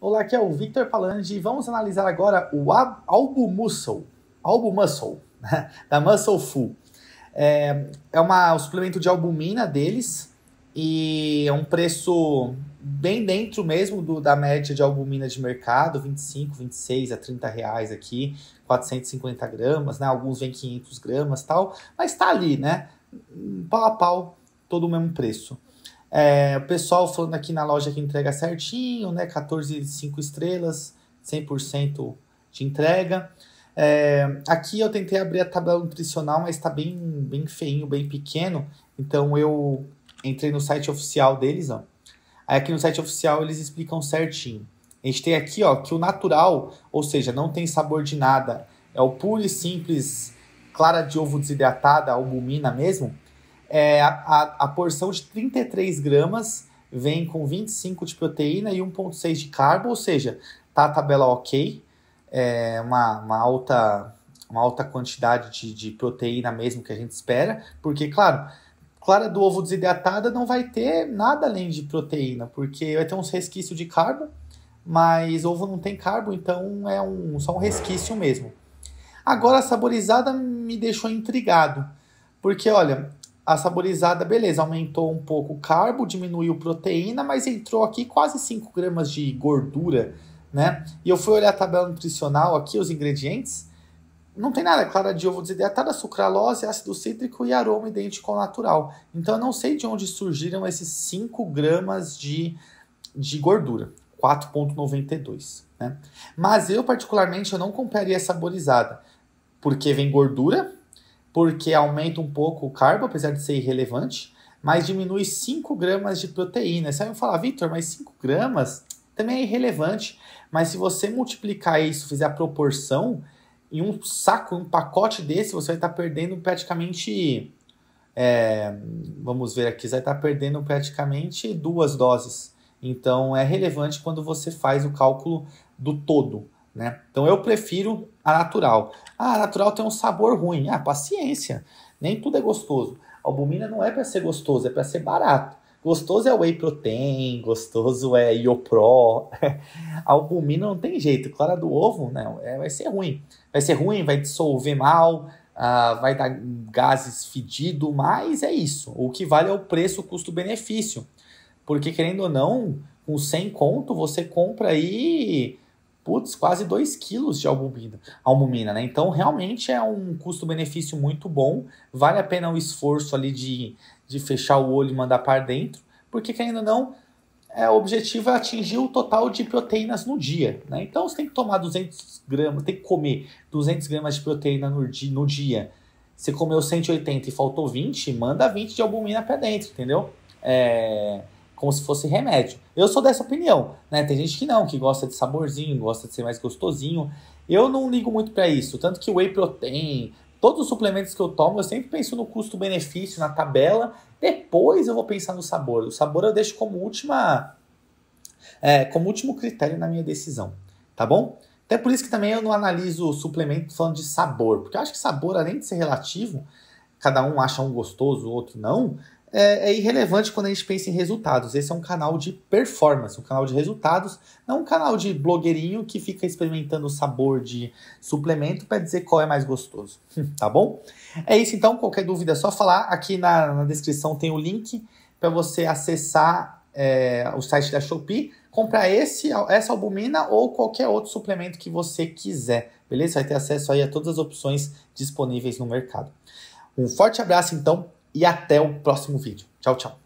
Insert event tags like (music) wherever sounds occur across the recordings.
Olá, aqui é o Victor Palange e vamos analisar agora o álbum Muscle, Muscle, da Muscle Full. É, é uma, um suplemento de albumina deles e é um preço bem dentro mesmo do, da média de albumina de mercado, 25, 26 a 30 reais aqui, 450 gramas, né? Alguns vêm 500 gramas tal, mas tá ali, né? Pau a pau, todo o mesmo preço. É, o pessoal falando aqui na loja que entrega certinho, né? 14, 5 estrelas, 100% de entrega. É, aqui eu tentei abrir a tabela nutricional, mas está bem, bem feinho, bem pequeno. Então eu entrei no site oficial deles, ó. Aí aqui no site oficial eles explicam certinho. A gente tem aqui, ó, que o natural, ou seja, não tem sabor de nada, é o puro e simples clara de ovo desidratada, albumina mesmo é, a, a porção de 33 gramas vem com 25 de proteína e 1,6 de carbo, ou seja, tá a tabela ok, é uma, uma alta uma alta quantidade de, de proteína mesmo que a gente espera, porque, claro, clara do ovo desidratada não vai ter nada além de proteína, porque vai ter uns resquícios de carbo, mas ovo não tem carbo, então é um, só um resquício mesmo. Agora, a saborizada me deixou intrigado, porque, olha, a saborizada, beleza, aumentou um pouco o carbo, diminuiu proteína, mas entrou aqui quase 5 gramas de gordura, né? E eu fui olhar a tabela nutricional aqui, os ingredientes. Não tem nada, é clara de ovo desidratada, sucralose, ácido cítrico e aroma idêntico ao natural. Então eu não sei de onde surgiram esses 5 gramas de, de gordura, 4,92, né? Mas eu, particularmente, eu não compraria saborizada, porque vem gordura, porque aumenta um pouco o carbo, apesar de ser irrelevante, mas diminui 5 gramas de proteína. Você vai falar, Vitor, mas 5 gramas também é irrelevante. Mas se você multiplicar isso, fizer a proporção, em um saco, um pacote desse, você vai estar tá perdendo praticamente. É, vamos ver aqui, você vai estar tá perdendo praticamente duas doses. Então é relevante quando você faz o cálculo do todo. Né? Então eu prefiro a natural. Ah, a natural tem um sabor ruim. Ah, paciência. Nem tudo é gostoso. A albumina não é para ser gostoso, é para ser barato. Gostoso é whey protein, gostoso é iopro. (laughs) a albumina não tem jeito. Clara do ovo, né? É, vai ser ruim. Vai ser ruim, vai dissolver mal, ah, vai dar gases fedido, mas é isso. O que vale é o preço, custo-benefício. Porque querendo ou não, com 100 conto você compra aí putz, quase 2 quilos de albumina, albumina, né? Então, realmente é um custo-benefício muito bom, vale a pena o esforço ali de, de fechar o olho e mandar para dentro, porque ainda não, é, o objetivo é atingir o total de proteínas no dia, né? Então, você tem que tomar 200 gramas, tem que comer 200 gramas de proteína no, di, no dia. Você comeu 180 e faltou 20, manda 20 de albumina para dentro, entendeu? É como se fosse remédio. Eu sou dessa opinião, né? Tem gente que não, que gosta de saborzinho, gosta de ser mais gostosinho. Eu não ligo muito para isso, tanto que o whey protein, todos os suplementos que eu tomo, eu sempre penso no custo-benefício, na tabela. Depois eu vou pensar no sabor. O sabor eu deixo como última, é, como último critério na minha decisão, tá bom? Até por isso que também eu não analiso o suplemento falando de sabor, porque eu acho que sabor, além de ser relativo, cada um acha um gostoso, o outro não é, é, irrelevante quando a gente pensa em resultados. Esse é um canal de performance, um canal de resultados, não um canal de blogueirinho que fica experimentando o sabor de suplemento para dizer qual é mais gostoso, (laughs) tá bom? É isso então, qualquer dúvida é só falar. Aqui na, na descrição tem o link para você acessar é, o site da Shopee, comprar esse, essa albumina ou qualquer outro suplemento que você quiser, beleza? Vai ter acesso aí a todas as opções disponíveis no mercado. Um forte abraço então e até o próximo vídeo. Tchau, tchau.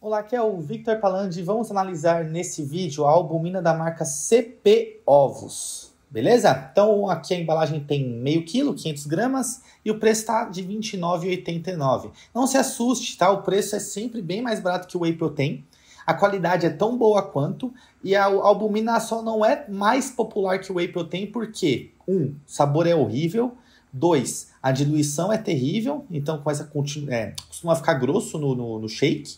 Olá, aqui é o Victor Palandi e vamos analisar nesse vídeo a albumina da marca CP Ovos. Beleza? Então aqui a embalagem tem meio quilo, 500 gramas e o preço está de 29,89. Não se assuste, tá? O preço é sempre bem mais barato que o whey protein. A qualidade é tão boa quanto e a albumina só não é mais popular que o whey protein porque um, sabor é horrível, dois, a diluição é terrível, então começa a é, costuma ficar grosso no, no, no shake.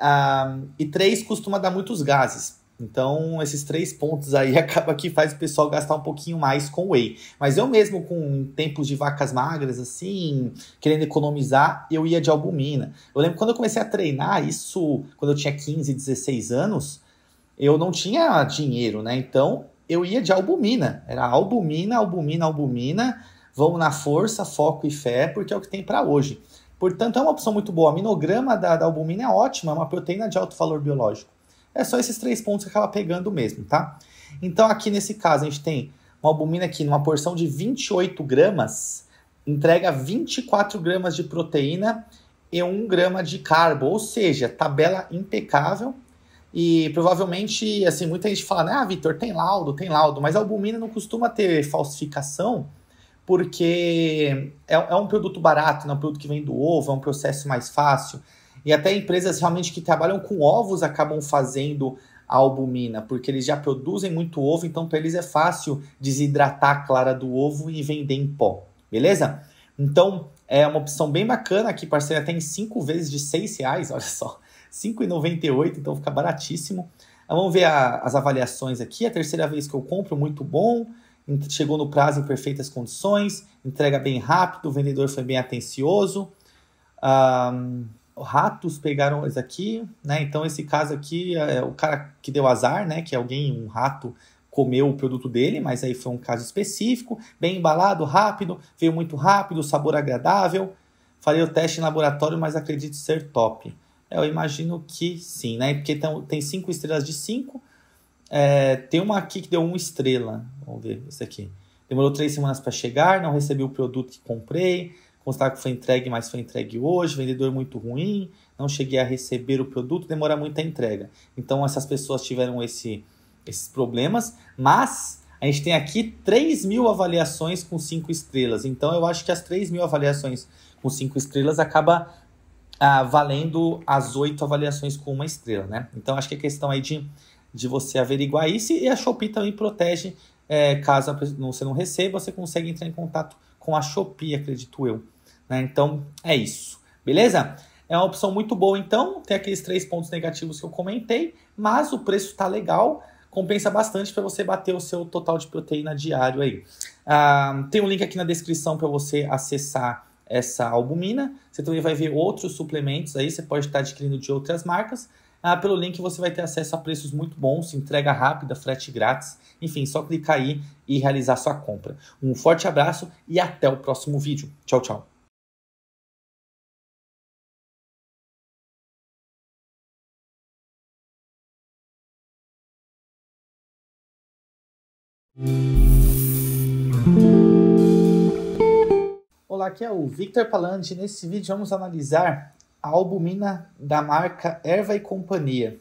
Um, ah, e três, costuma dar muitos gases. Então, esses três pontos aí (laughs) acaba que faz o pessoal gastar um pouquinho mais com whey. Mas eu mesmo, com tempos de vacas magras, assim, querendo economizar, eu ia de albumina. Eu lembro quando eu comecei a treinar, isso quando eu tinha 15, 16 anos, eu não tinha dinheiro, né? Então, eu ia de albumina. Era albumina, albumina, albumina. Vamos na força, foco e fé, porque é o que tem para hoje. Portanto, é uma opção muito boa. A minograma da, da albumina é ótima, é uma proteína de alto valor biológico. É só esses três pontos que acaba pegando mesmo, tá? Então aqui nesse caso a gente tem uma albumina aqui numa porção de 28 gramas, entrega 24 gramas de proteína e 1 grama de carbo, ou seja, tabela impecável. E provavelmente, assim, muita gente fala, né, ah, Vitor, tem laudo, tem laudo, mas a albumina não costuma ter falsificação, porque é, é um produto barato, não é um produto que vem do ovo, é um processo mais fácil. E até empresas realmente que trabalham com ovos acabam fazendo a albumina, porque eles já produzem muito ovo, então para eles é fácil desidratar a clara do ovo e vender em pó, beleza? Então é uma opção bem bacana aqui, parceira, tem 5 vezes de 6 reais, (laughs) olha só, 5,98, então fica baratíssimo. Ah, vamos ver a, as avaliações aqui, é a terceira vez que eu compro, muito bom, chegou no prazo em perfeitas condições, entrega bem rápido, o vendedor foi bem atencioso. Um, ratos pegaram isso aqui, né? Então esse caso aqui é o cara que deu azar, né? Que alguém, um rato, comeu o produto dele, mas aí foi um caso específico, bem embalado, rápido, veio muito rápido, sabor agradável. Falei o teste em laboratório, mas acredito ser top. Eu imagino que sim, né? Porque tem cinco estrelas de cinco. É, tem uma aqui que deu uma estrela. Vamos ver esse aqui. Demorou três semanas para chegar, não recebi o produto que comprei constar que foi entregue, mas foi entregue hoje, vendedor muito ruim, não cheguei a receber o produto, demora muito a entrega. Então essas pessoas tiveram esse, esses problemas, mas a gente tem aqui 3 mil avaliações com 5 estrelas. Então eu acho que as 3 mil avaliações com 5 estrelas acaba ah, valendo as 8 avaliações com uma estrela, né? Então acho que é questão aí de, de você averiguar isso e a Shopee também protege. É, caso você não receba, você consegue entrar em contato com a Shopee, acredito eu. Né? Então é isso, beleza? É uma opção muito boa, então. Tem aqueles três pontos negativos que eu comentei, mas o preço está legal. Compensa bastante para você bater o seu total de proteína diário aí. Ah, tem um link aqui na descrição para você acessar essa albumina. Você também vai ver outros suplementos aí. Você pode estar tá adquirindo de outras marcas. Ah, pelo link você vai ter acesso a preços muito bons, entrega rápida, frete grátis. Enfim, só clicar aí e realizar sua compra. Um forte abraço e até o próximo vídeo. Tchau, tchau. Olá, aqui é o Victor Palandi. Nesse vídeo vamos analisar a albumina da marca Erva e Companhia.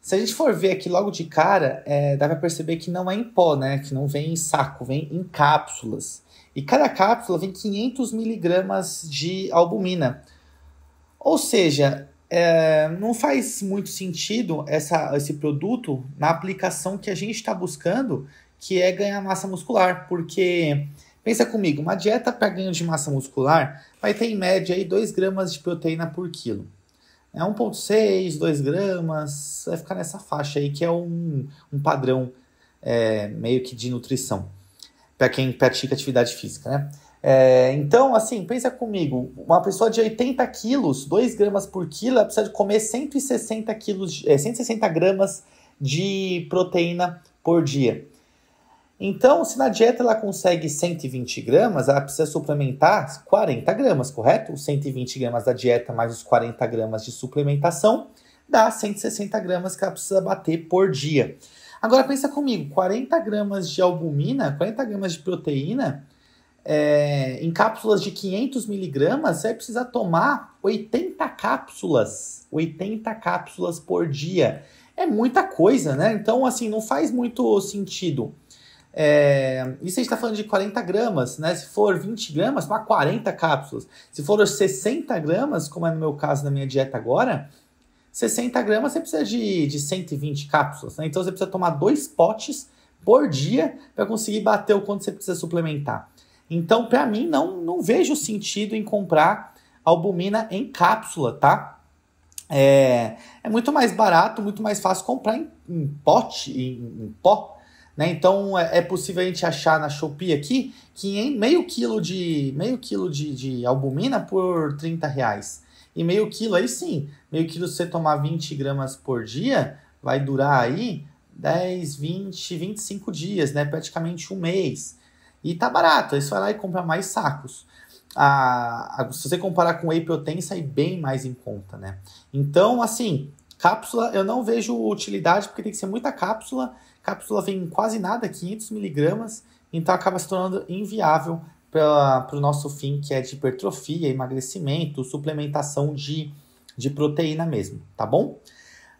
Se a gente for ver aqui logo de cara, é, dá para perceber que não é em pó, né? Que não vem em saco, vem em cápsulas. E cada cápsula vem 500 miligramas de albumina. Ou seja, é, não faz muito sentido essa, esse produto na aplicação que a gente está buscando que é ganhar massa muscular, porque pensa comigo, uma dieta para ganho de massa muscular vai ter em média aí 2 gramas de proteína por quilo. É 1,6, 2 gramas, vai ficar nessa faixa aí, que é um, um padrão é, meio que de nutrição para quem pratica atividade física, né? É, então, assim, pensa comigo, uma pessoa de 80 quilos, 2 gramas por quilo, ela precisa de comer 160, quilos, é, 160 gramas de proteína por dia. Então, se na dieta ela consegue 120 gramas, ela precisa suplementar 40 gramas, correto? Os 120 gramas da dieta mais os 40 gramas de suplementação dá 160 gramas que ela precisa bater por dia. Agora pensa comigo, 40 gramas de albumina, 40 gramas de proteína, é, em cápsulas de 500 miligramas, você vai precisar tomar 80 cápsulas, 80 cápsulas por dia. É muita coisa, né? Então, assim, não faz muito sentido é, isso a gente está falando de 40 gramas, né? Se for 20 gramas, para 40 cápsulas. Se for 60 gramas, como é no meu caso na minha dieta agora, 60 gramas você precisa de, de 120 cápsulas. Né? Então você precisa tomar dois potes por dia para conseguir bater o quanto você precisa suplementar. Então, para mim, não, não vejo sentido em comprar albumina em cápsula, tá? É, é muito mais barato, muito mais fácil comprar em, em pote, em, em pó, né? Então é, é possível a gente achar na Shopee aqui que meio quilo de meio quilo de, de albumina por 30 reais. E meio quilo aí sim, meio quilo se você tomar 20 gramas por dia, vai durar aí 10, 20, 25 dias, né? praticamente um mês. E tá barato, isso vai lá e compra mais sacos. A, a, se você comparar com whey protein, sai bem mais em conta, né? Então, assim, cápsula eu não vejo utilidade, porque tem que ser muita cápsula cápsula vem em quase nada, 500mg, então acaba se tornando inviável para o nosso fim, que é de hipertrofia, emagrecimento, suplementação de, de proteína mesmo, tá bom?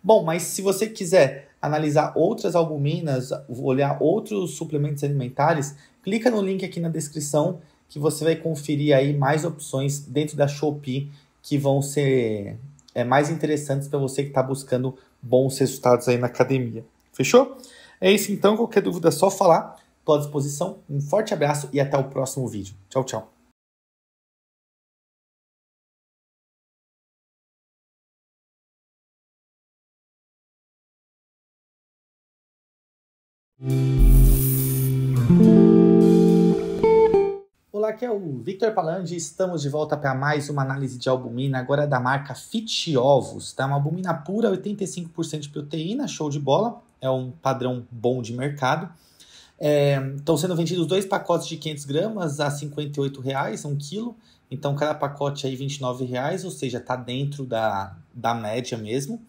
Bom, mas se você quiser analisar outras albuminas, olhar outros suplementos alimentares, clica no link aqui na descrição que você vai conferir aí mais opções dentro da Shopee que vão ser é, mais interessantes para você que está buscando bons resultados aí na academia. Fechou? É isso então, qualquer dúvida é só falar. Estou à disposição. Um forte abraço e até o próximo vídeo. Tchau, tchau. Olá, aqui é o Victor Palandi estamos de volta para mais uma análise de albumina, agora da marca Fit Ovos, tá? Uma albumina pura, 85% de proteína, show de bola é um padrão bom de mercado. É, estão sendo vendidos dois pacotes de 500 gramas a R$ 58,00, um quilo. Então, cada pacote aí R$ 29,00, ou seja, está dentro da, da média mesmo.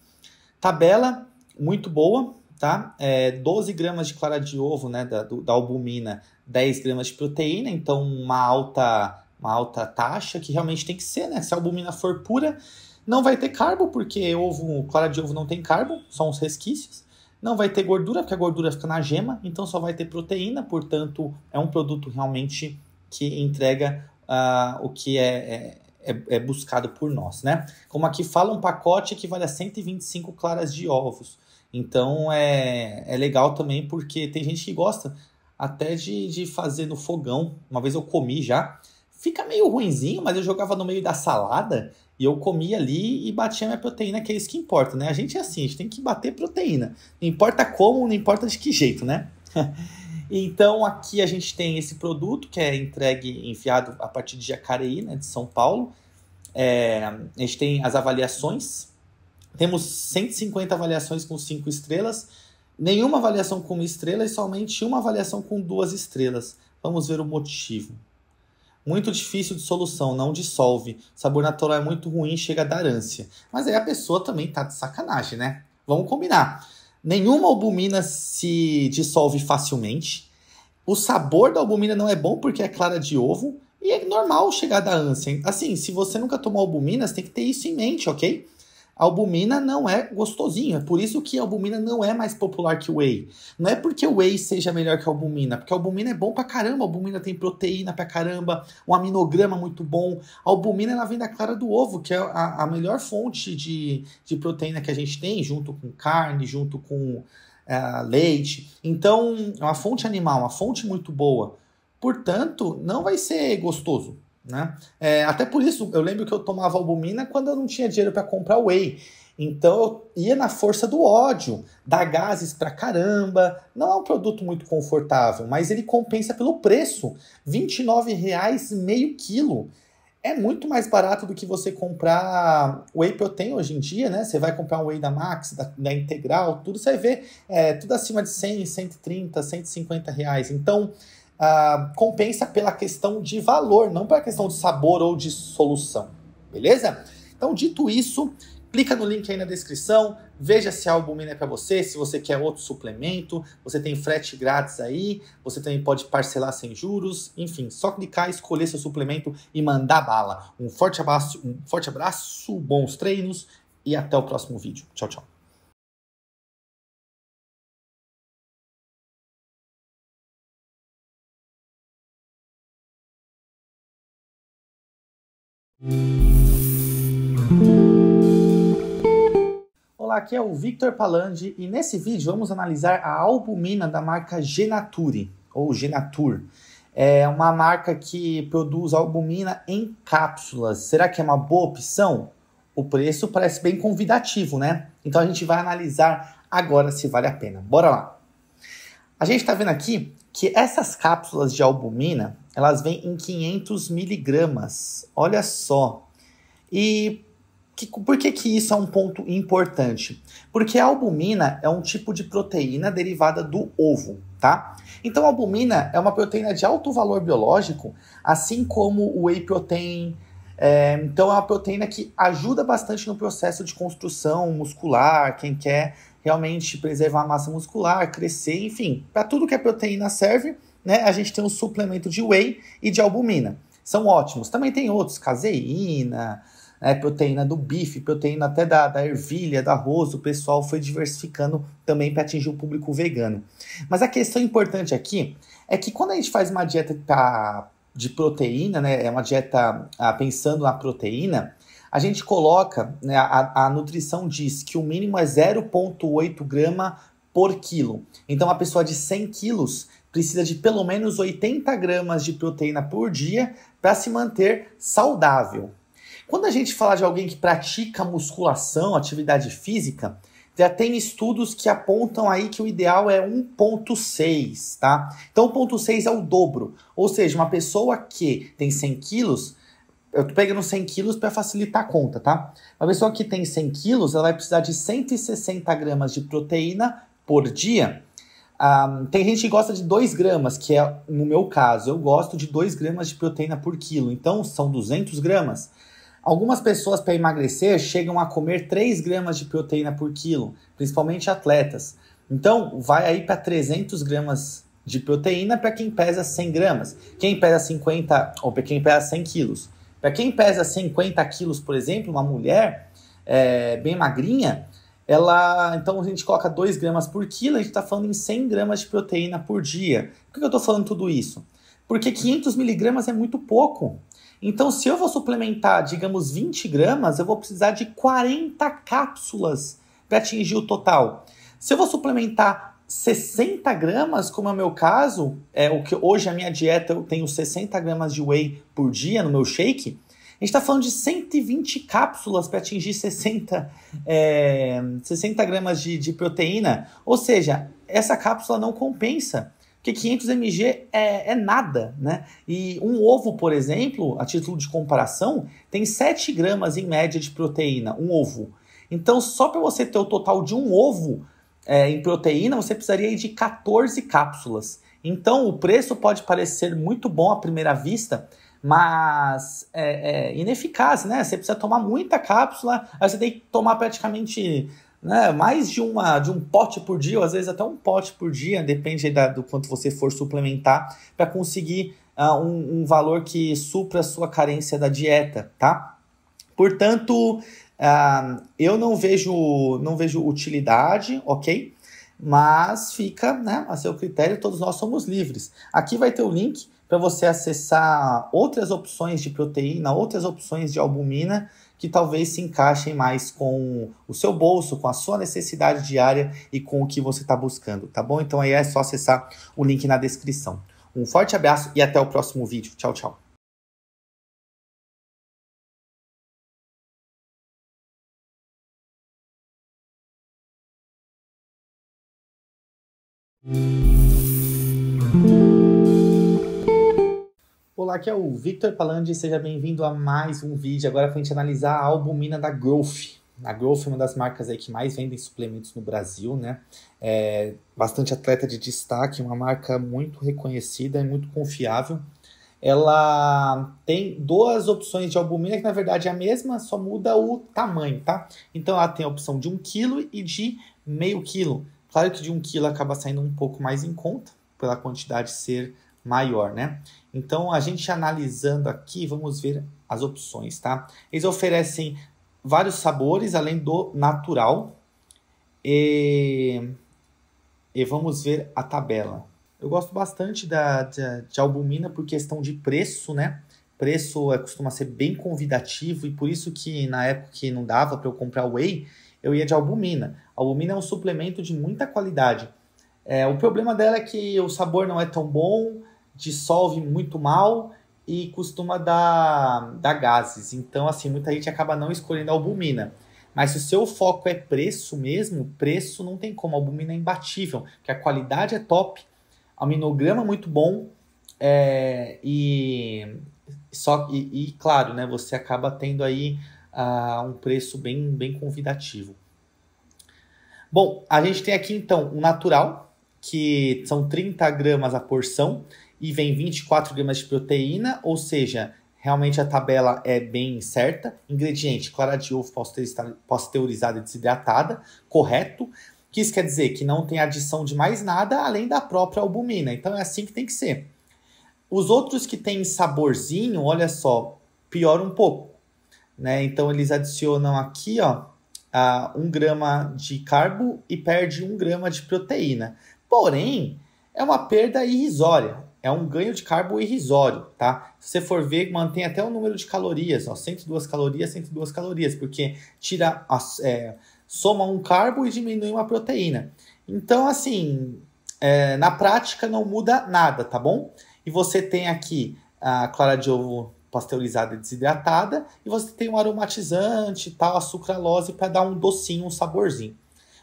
Tabela muito boa, tá? É, 12 gramas de clara de ovo, né, da, do, da albumina, 10 gramas de proteína. Então, uma alta, uma alta taxa que realmente tem que ser, né? Se a albumina for pura, não vai ter carbo, porque ovo, clara de ovo não tem carbo, são os resquícios. Não vai ter gordura, porque a gordura fica na gema, então só vai ter proteína, portanto, é um produto realmente que entrega uh, o que é, é, é, é, buscado por nós, né? Como aqui fala, um pacote equivale a 125 claras de ovos. Então é, é legal também porque tem gente que gosta até de, de fazer no fogão. Uma vez eu comi já, fica meio ruinzinho, mas eu jogava no meio da salada e eu comia ali e batia minha proteína, que é isso que importa, né? A gente é assim, a gente tem que bater proteína. Não importa como, não importa de que jeito, né? (laughs) então aqui a gente tem esse produto que é entregue, enviado a partir de Jacareí, né, de São Paulo. É, a gente tem as avaliações. Temos 150 avaliações com 5 estrelas, nenhuma avaliação com uma estrela e somente uma avaliação com duas estrelas. Vamos ver o motivo. Muito difícil de solução, não dissolve. Sabor natural é muito ruim, chega a dar ânsia. Mas aí a pessoa também tá de sacanagem, né? Vamos combinar. Nenhuma albumina se dissolve facilmente. O sabor da albumina não é bom porque é clara de ovo. E é normal chegar da ânsia. Assim, se você nunca tomou albumina, você tem que ter isso em mente, ok? Albumina não é gostosinho, é por isso que a albumina não é mais popular que o whey. Não é porque o whey seja melhor que a albumina, porque a albumina é bom pra caramba, a albumina tem proteína pra caramba, um aminograma muito bom. A albumina ela vem da clara do ovo, que é a, a melhor fonte de, de proteína que a gente tem, junto com carne, junto com é, leite. Então, é uma fonte animal, uma fonte muito boa. Portanto, não vai ser gostoso. Né? É, até por isso, eu lembro que eu tomava albumina quando eu não tinha dinheiro para comprar whey. Então eu ia na força do ódio, dá gases pra caramba. Não é um produto muito confortável, mas ele compensa pelo preço: R$ reais meio quilo. É muito mais barato do que você comprar whey protein hoje em dia, né? Você vai comprar um whey da Max, da, da Integral, tudo você vê, é, tudo acima de R$100, R$130, 150 reais. Então, ah, compensa pela questão de valor, não pela questão de sabor ou de solução. Beleza? Então, dito isso, clica no link aí na descrição, veja se a albumina é para você, se você quer outro suplemento, você tem frete grátis aí, você também pode parcelar sem juros, enfim, só clicar, escolher seu suplemento e mandar bala. Um forte abraço, um forte abraço, bons treinos e até o próximo vídeo. Tchau, tchau. Olá, aqui é o Victor Palandi e nesse vídeo vamos analisar a albumina da marca Genature ou Genatur. É uma marca que produz albumina em cápsulas. Será que é uma boa opção? O preço parece bem convidativo, né? Então a gente vai analisar agora se vale a pena. Bora lá! A gente está vendo aqui que essas cápsulas de albumina elas vêm em 500 miligramas. Olha só. E que, por que, que isso é um ponto importante? Porque a albumina é um tipo de proteína derivada do ovo, tá? Então a albumina é uma proteína de alto valor biológico, assim como o whey protein. É, então é uma proteína que ajuda bastante no processo de construção muscular, quem quer realmente preservar a massa muscular, crescer, enfim, para tudo que a é proteína serve, né, a gente tem o suplemento de whey e de albumina. São ótimos. Também tem outros, caseína, né, proteína do bife, proteína até da, da ervilha, do arroz. O pessoal foi diversificando também para atingir o público vegano. Mas a questão importante aqui é que quando a gente faz uma dieta pra, tá, de proteína, né, é uma dieta ah, pensando na proteína, a gente coloca, né, a, a nutrição diz que o mínimo é 0,8 grama por quilo. Então, uma pessoa de 100 quilos precisa de pelo menos 80 gramas de proteína por dia para se manter saudável. Quando a gente fala de alguém que pratica musculação, atividade física, já tem estudos que apontam aí que o ideal é 1,6, tá? Então, 1,6 é o dobro. Ou seja, uma pessoa que tem 100 quilos, eu tô pegando 100 quilos para facilitar a conta, tá? Uma pessoa que tem 100 quilos, ela vai precisar de 160 gramas de proteína por dia um, tem gente que gosta de 2 gramas, que é no meu caso, eu gosto de 2 gramas de proteína por quilo, então são 200 gramas. Algumas pessoas para emagrecer chegam a comer 3 gramas de proteína por quilo, principalmente atletas. Então, vai aí para 300 gramas de proteína para quem pesa 100 gramas, quem pesa 50 ou para quem pesa 100 quilos. Para quem pesa 50 quilos, por exemplo, uma mulher é, bem magrinha, ela, então a gente coloca 2 gramas por quilo, a gente está falando em 100 gramas de proteína por dia. Por que eu estou falando tudo isso? Porque 500 miligramas é muito pouco. Então, se eu vou suplementar, digamos, 20 gramas, eu vou precisar de 40 cápsulas para atingir o total. Se eu vou suplementar 60 gramas, como é o meu caso, é o que hoje a minha dieta eu tenho 60 gramas de whey por dia no meu shake, gente está falando de 120 cápsulas para atingir 60, é, 60 gramas de, de proteína. Ou seja, essa cápsula não compensa porque 500 mg é, é, nada, né? E um ovo, por exemplo, a título de comparação, tem 7 gramas em média de proteína, um ovo. Então, só para você ter o total de um ovo é, em proteína, você precisaria de 14 cápsulas. Então, o preço pode parecer muito bom à primeira vista, mas é, é, ineficaz, né? Você precisa tomar muita cápsula, aí você tem que tomar praticamente né, mais de, uma, de um pote por dia, ou às vezes até um pote por dia, depende da, do quanto você for suplementar, para conseguir uh, um, um, valor que supra a sua carência da dieta, tá? Portanto, uh, eu não vejo, não vejo utilidade, ok? Mas fica né, a seu critério, todos nós somos livres. Aqui vai ter o link para você acessar outras opções de proteína, outras opções de albumina que talvez se encaixem mais com o seu bolso, com a sua necessidade diária e com o que você está buscando, tá bom? Então aí é só acessar o link na descrição. Um forte abraço e até o próximo vídeo. Tchau, tchau. Olá, aqui é o Victor Palandi, seja bem-vindo a mais um vídeo. Agora pra gente analisar a albumina da Growth. A Growth é uma das marcas aí que mais vendem suplementos no Brasil, né? É bastante atleta de destaque, uma marca muito reconhecida e muito confiável. Ela tem duas opções de albumina, que na verdade é a mesma, só muda o tamanho, tá? Então ela tem a opção de 1 kg e de meio quilo. Claro que de 1 kg acaba saindo um pouco mais em conta, pela quantidade ser maior, né? Então, a gente analisando aqui, vamos ver as opções, tá? Eles oferecem vários sabores, além do natural. E, e vamos ver a tabela. Eu gosto bastante da, de, de albumina por questão de preço, né? Preço é, costuma ser bem convidativo e por isso que na época que não dava para eu comprar whey, eu ia de albumina. albumina é um suplemento de muita qualidade. É, o problema dela é que o sabor não é tão bom, dissolve muito mal e costuma dar, dar gases. Então, assim, muita gente acaba não escolhendo a albumina. Mas se o seu foco é preço mesmo, preço não tem como, a albumina é imbatível, que a qualidade é top, aminograma é muito bom, é, e, só, e, e, claro, né, você acaba tendo aí uh, um preço bem, bem convidativo. Bom, a gente tem aqui então o natural, que são 30 gramas a porção, e vem 24 gramas de proteína, ou seja, realmente a tabela é bem certa. Ingrediente: clara de ovo pasteurizada e desidratada, correto. Que isso quer dizer que não tem adição de mais nada além da própria albumina. Então é assim que tem que ser. Os outros que têm saborzinho, olha só, pior um pouco. Né? Então eles adicionam aqui, ó, a 1 grama de carbo e perde 1 grama de proteína. Porém, é uma perda irrisória é um ganho de carbo irrisório, tá? Se você for ver, mantém até o número de calorias, ó, 102 calorias, 102 calorias, porque tira, a, é, soma um carbo e diminui uma proteína. Então, assim, é, na prática não muda nada, tá bom? E você tem aqui a clara de ovo pasteurizada e desidratada, e você tem um aromatizante e tal, a sucralose para dar um docinho, um saborzinho.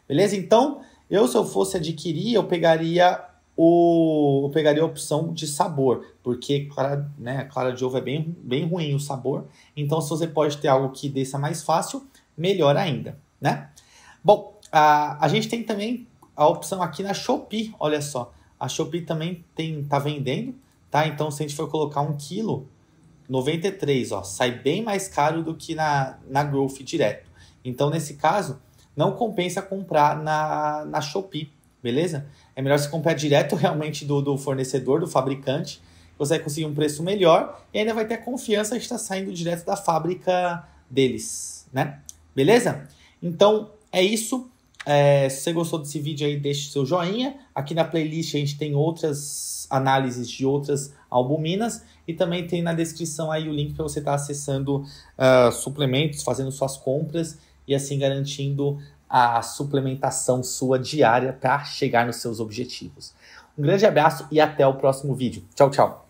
Beleza? Então, eu se eu fosse adquirir, eu pegaria o, eu pegaria a opção de sabor, porque clara, né, clara de ovo é bem, bem ruim o sabor. Então, se você pode ter algo que desça mais fácil, melhor ainda, né? Bom, a, a gente tem também a opção aqui na Shopee, olha só. A Shopee também tem, tá vendendo, tá? Então, se a gente for colocar um quilo, 93, ó, sai bem mais caro do que na, na Growth direto. Então, nesse caso, não compensa comprar na, na Shopee, beleza? É melhor você comprar direto realmente do, do fornecedor, do fabricante, você vai conseguir um preço melhor e ainda vai ter a confiança de estar saindo direto da fábrica deles, né? Beleza? Então é isso. É, se você gostou desse vídeo aí, deixe seu joinha. Aqui na playlist a gente tem outras análises de outras albuminas e também tem na descrição aí o link para você estar tá acessando uh, suplementos, fazendo suas compras e assim garantindo a suplementação sua diária para chegar nos seus objetivos. Um grande abraço e até o próximo vídeo. Tchau, tchau!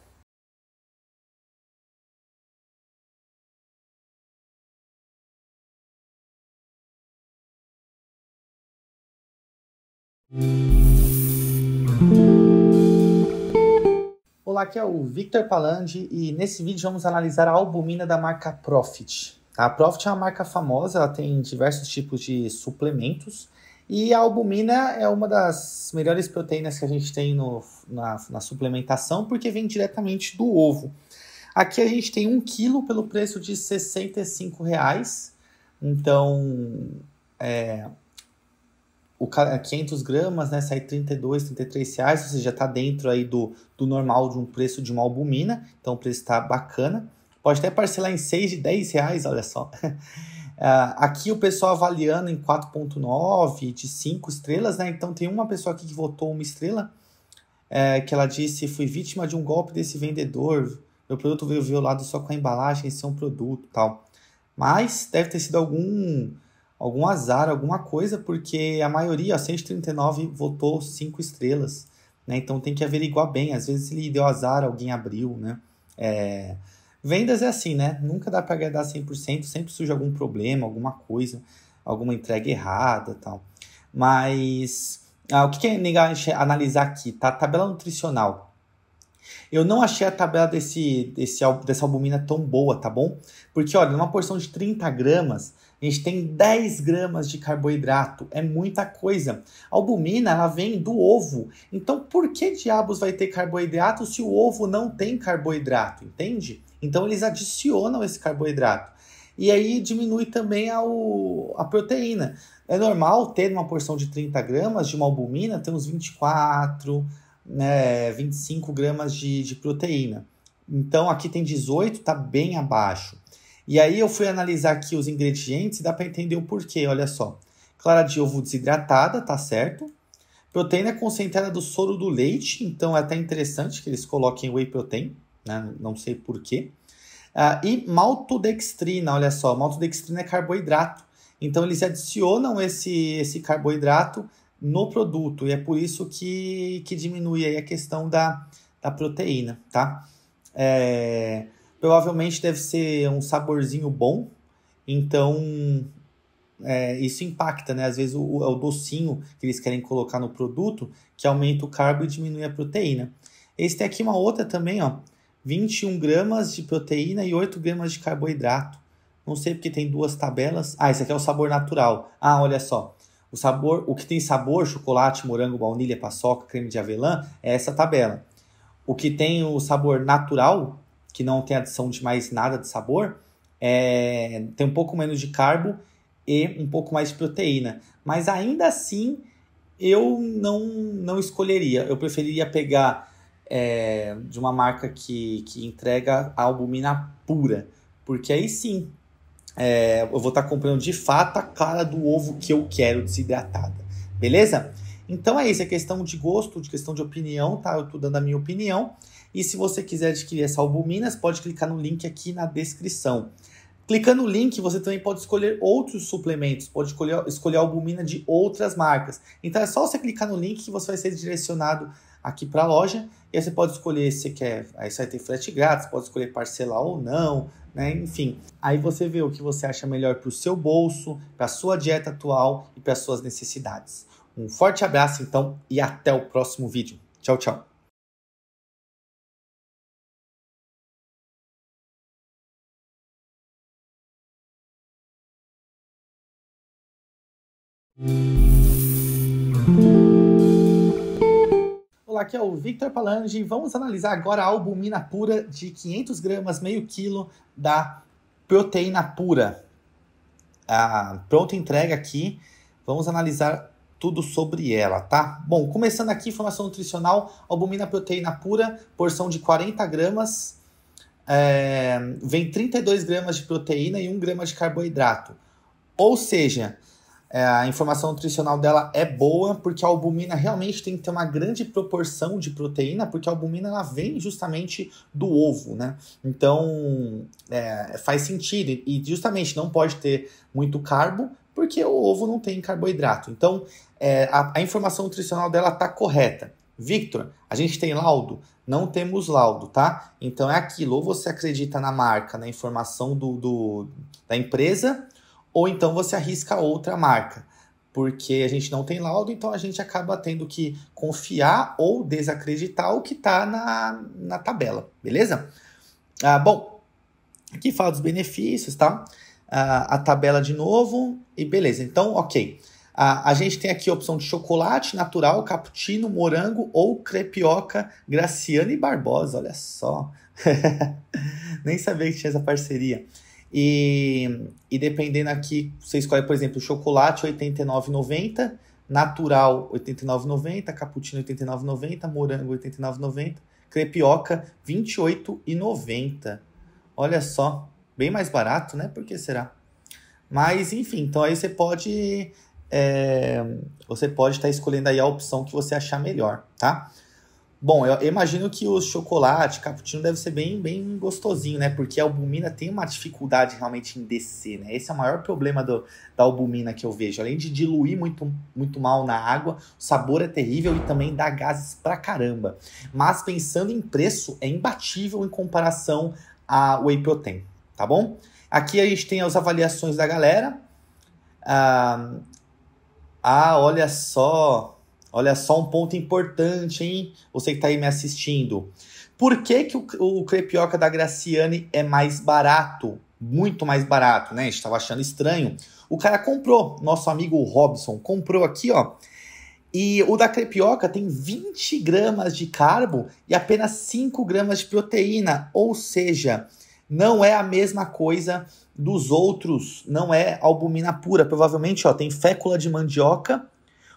Olá, aqui é o Victor Palandi e nesse vídeo vamos analisar a albumina da marca Profit. A Profit é uma marca famosa, ela tem diversos tipos de suplementos e a albumina é uma das melhores proteínas que a gente tem no, na, na suplementação porque vem diretamente do ovo. Aqui a gente tem um quilo pelo preço de 65 reais, então é, o 500 é gramas, né, sai 32, 33 reais, ou seja, está dentro aí do, do normal de um preço de uma albumina, então o preço está bacana. Pode até parcelar em 6 de 10 reais, olha só. (laughs) Ah, aqui o pessoal avaliando em 4.9, de 5 estrelas, né? Então tem uma pessoa aqui que votou uma estrela, é, que ela disse, fui vítima de um golpe desse vendedor, meu produto veio violado só com a embalagem, sem é um produto tal. Mas deve ter sido algum, algum azar, alguma coisa, porque a maioria, ó, 139, votou 5 estrelas. Né? Então tem que averiguar bem. Às vezes ele deu azar, alguém abriu, né? É, Vendas é assim, né? Nunca dá para agradar 100%, sempre surge algum problema, alguma coisa, alguma entrega errada tal. Mas ah, o que é legal analisar aqui, tá? Tabela nutricional. Eu não achei a tabela desse, desse, dessa albumina tão boa, tá bom? Porque, olha, numa porção de 30 gramas, a gente tem 10 gramas de carboidrato. É muita coisa. A albumina, ela vem do ovo. Então, por que diabos vai ter carboidrato se o ovo não tem carboidrato, entende? Então eles adicionam esse carboidrato. E aí diminui também a, o, a proteína. É normal ter uma porção de 30 gramas de uma albumina, ter uns 24, né, 25 gramas de, de proteína. Então aqui tem 18, está bem abaixo. E aí eu fui analisar aqui os ingredientes e dá para entender o porquê, olha só. Clara de ovo desidratada, tá certo? Proteína concentrada do soro do leite, então é até interessante que eles coloquem whey protein né? Não sei porquê. Ah, e maltodextrina, olha só, maltodextrina é carboidrato. Então eles adicionam esse, esse carboidrato no produto e é por isso que, que diminui aí a questão da, da proteína, tá? É, provavelmente deve ser um saborzinho bom, então é, isso impacta, né? Às vezes o, o, docinho que eles querem colocar no produto que aumenta o carbo e diminui a proteína. Esse tem aqui uma outra também, ó, 21 gramas de proteína e 8 gramas de carboidrato. Não sei porque tem duas tabelas. Ah, esse aqui é o sabor natural. Ah, olha só. O sabor, o que tem sabor, chocolate, morango, baunilha, paçoca, creme de avelã, é essa tabela. O que tem o sabor natural, que não tem adição de mais nada de sabor, é, tem um pouco menos de carbo e um pouco mais de proteína. Mas ainda assim, eu não, não escolheria. Eu preferiria pegar é, de uma marca que, que entrega a albumina pura. Porque aí sim, é, eu vou estar tá comprando de fato a clara do ovo que eu quero desidratada. Beleza? Então é isso, é questão de gosto, de questão de opinião, tá? Eu tô dando a minha opinião. E se você quiser adquirir essa albumina, pode clicar no link aqui na descrição. Clicando no link, você também pode escolher outros suplementos, pode escolher, escolher albumina de outras marcas. Então é só você clicar no link que você vai ser direcionado aqui para a loja e aí você pode escolher se quer, aí você vai ter frete grátis, pode escolher parcelar ou não, né? Enfim, aí você vê o que você acha melhor para o seu bolso, para a sua dieta atual e para as suas necessidades. Um forte abraço então e até o próximo vídeo. Tchau, tchau. thank aqui é o Victor Palange e vamos analisar agora a albumina pura de 500 gramas, meio quilo da proteína pura. Ah, pronta entrega aqui, vamos analisar tudo sobre ela, tá? Bom, começando aqui, informação nutricional, albumina proteína pura, porção de 40 gramas, é, vem 32 gramas de proteína e 1 grama de carboidrato. Ou seja, é, a informação nutricional dela é boa, porque a albumina realmente tem que ter uma grande proporção de proteína, porque a albumina ela vem justamente do ovo, né? Então é, faz sentido. E justamente não pode ter muito carbo, porque o ovo não tem carboidrato. Então é, a, a, informação nutricional dela está correta. Victor, a gente tem laudo? Não temos laudo, tá? Então é aquilo, ou você acredita na marca, na informação do, do da empresa, ou então você arrisca outra marca, porque a gente não tem laudo, então a gente acaba tendo que confiar ou desacreditar o que está na, na tabela, beleza? Ah, bom, aqui fala dos benefícios, tá? Ah, a tabela de novo, e beleza, então, ok. Ah, a, gente tem aqui a opção de chocolate natural, cappuccino, morango ou crepioca e Barbosa. Olha só. (laughs) Nem sabia que tinha essa parceria. E, e dependendo aqui, você escolhe, por exemplo, chocolate R$ 89,90, natural R$ 89,90, cappuccino R$ 89,90, morango R$ 89,90, crepioca R$ 28,90. Olha só, bem mais barato, né? Por que será? Mas enfim, então aí você pode é, você pode estar tá escolhendo aí a opção que você achar melhor, tá? Bom, eu imagino que o chocolate, cappuccino deve ser bem, bem gostosinho, né? Porque a albumina tem uma dificuldade realmente em descer, né? Esse é o maior problema do, da albumina que eu vejo. Além de diluir muito, muito mal na água, o sabor é terrível e também dá gases pra caramba. Mas pensando em preço, é imbatível em comparação a whey protein, tá bom? Aqui a gente tem as avaliações da galera. Ah, ah olha só Olha só um ponto importante, hein? Você que está aí me assistindo. Por que, que o, o crepioca da Graciane é mais barato? Muito mais barato, né? A gente estava achando estranho. O cara comprou, nosso amigo Robson comprou aqui, ó. E o da crepioca tem 20 gramas de carbo e apenas 5 gramas de proteína. Ou seja, não é a mesma coisa dos outros, não é albumina pura. Provavelmente ó, tem fécula de mandioca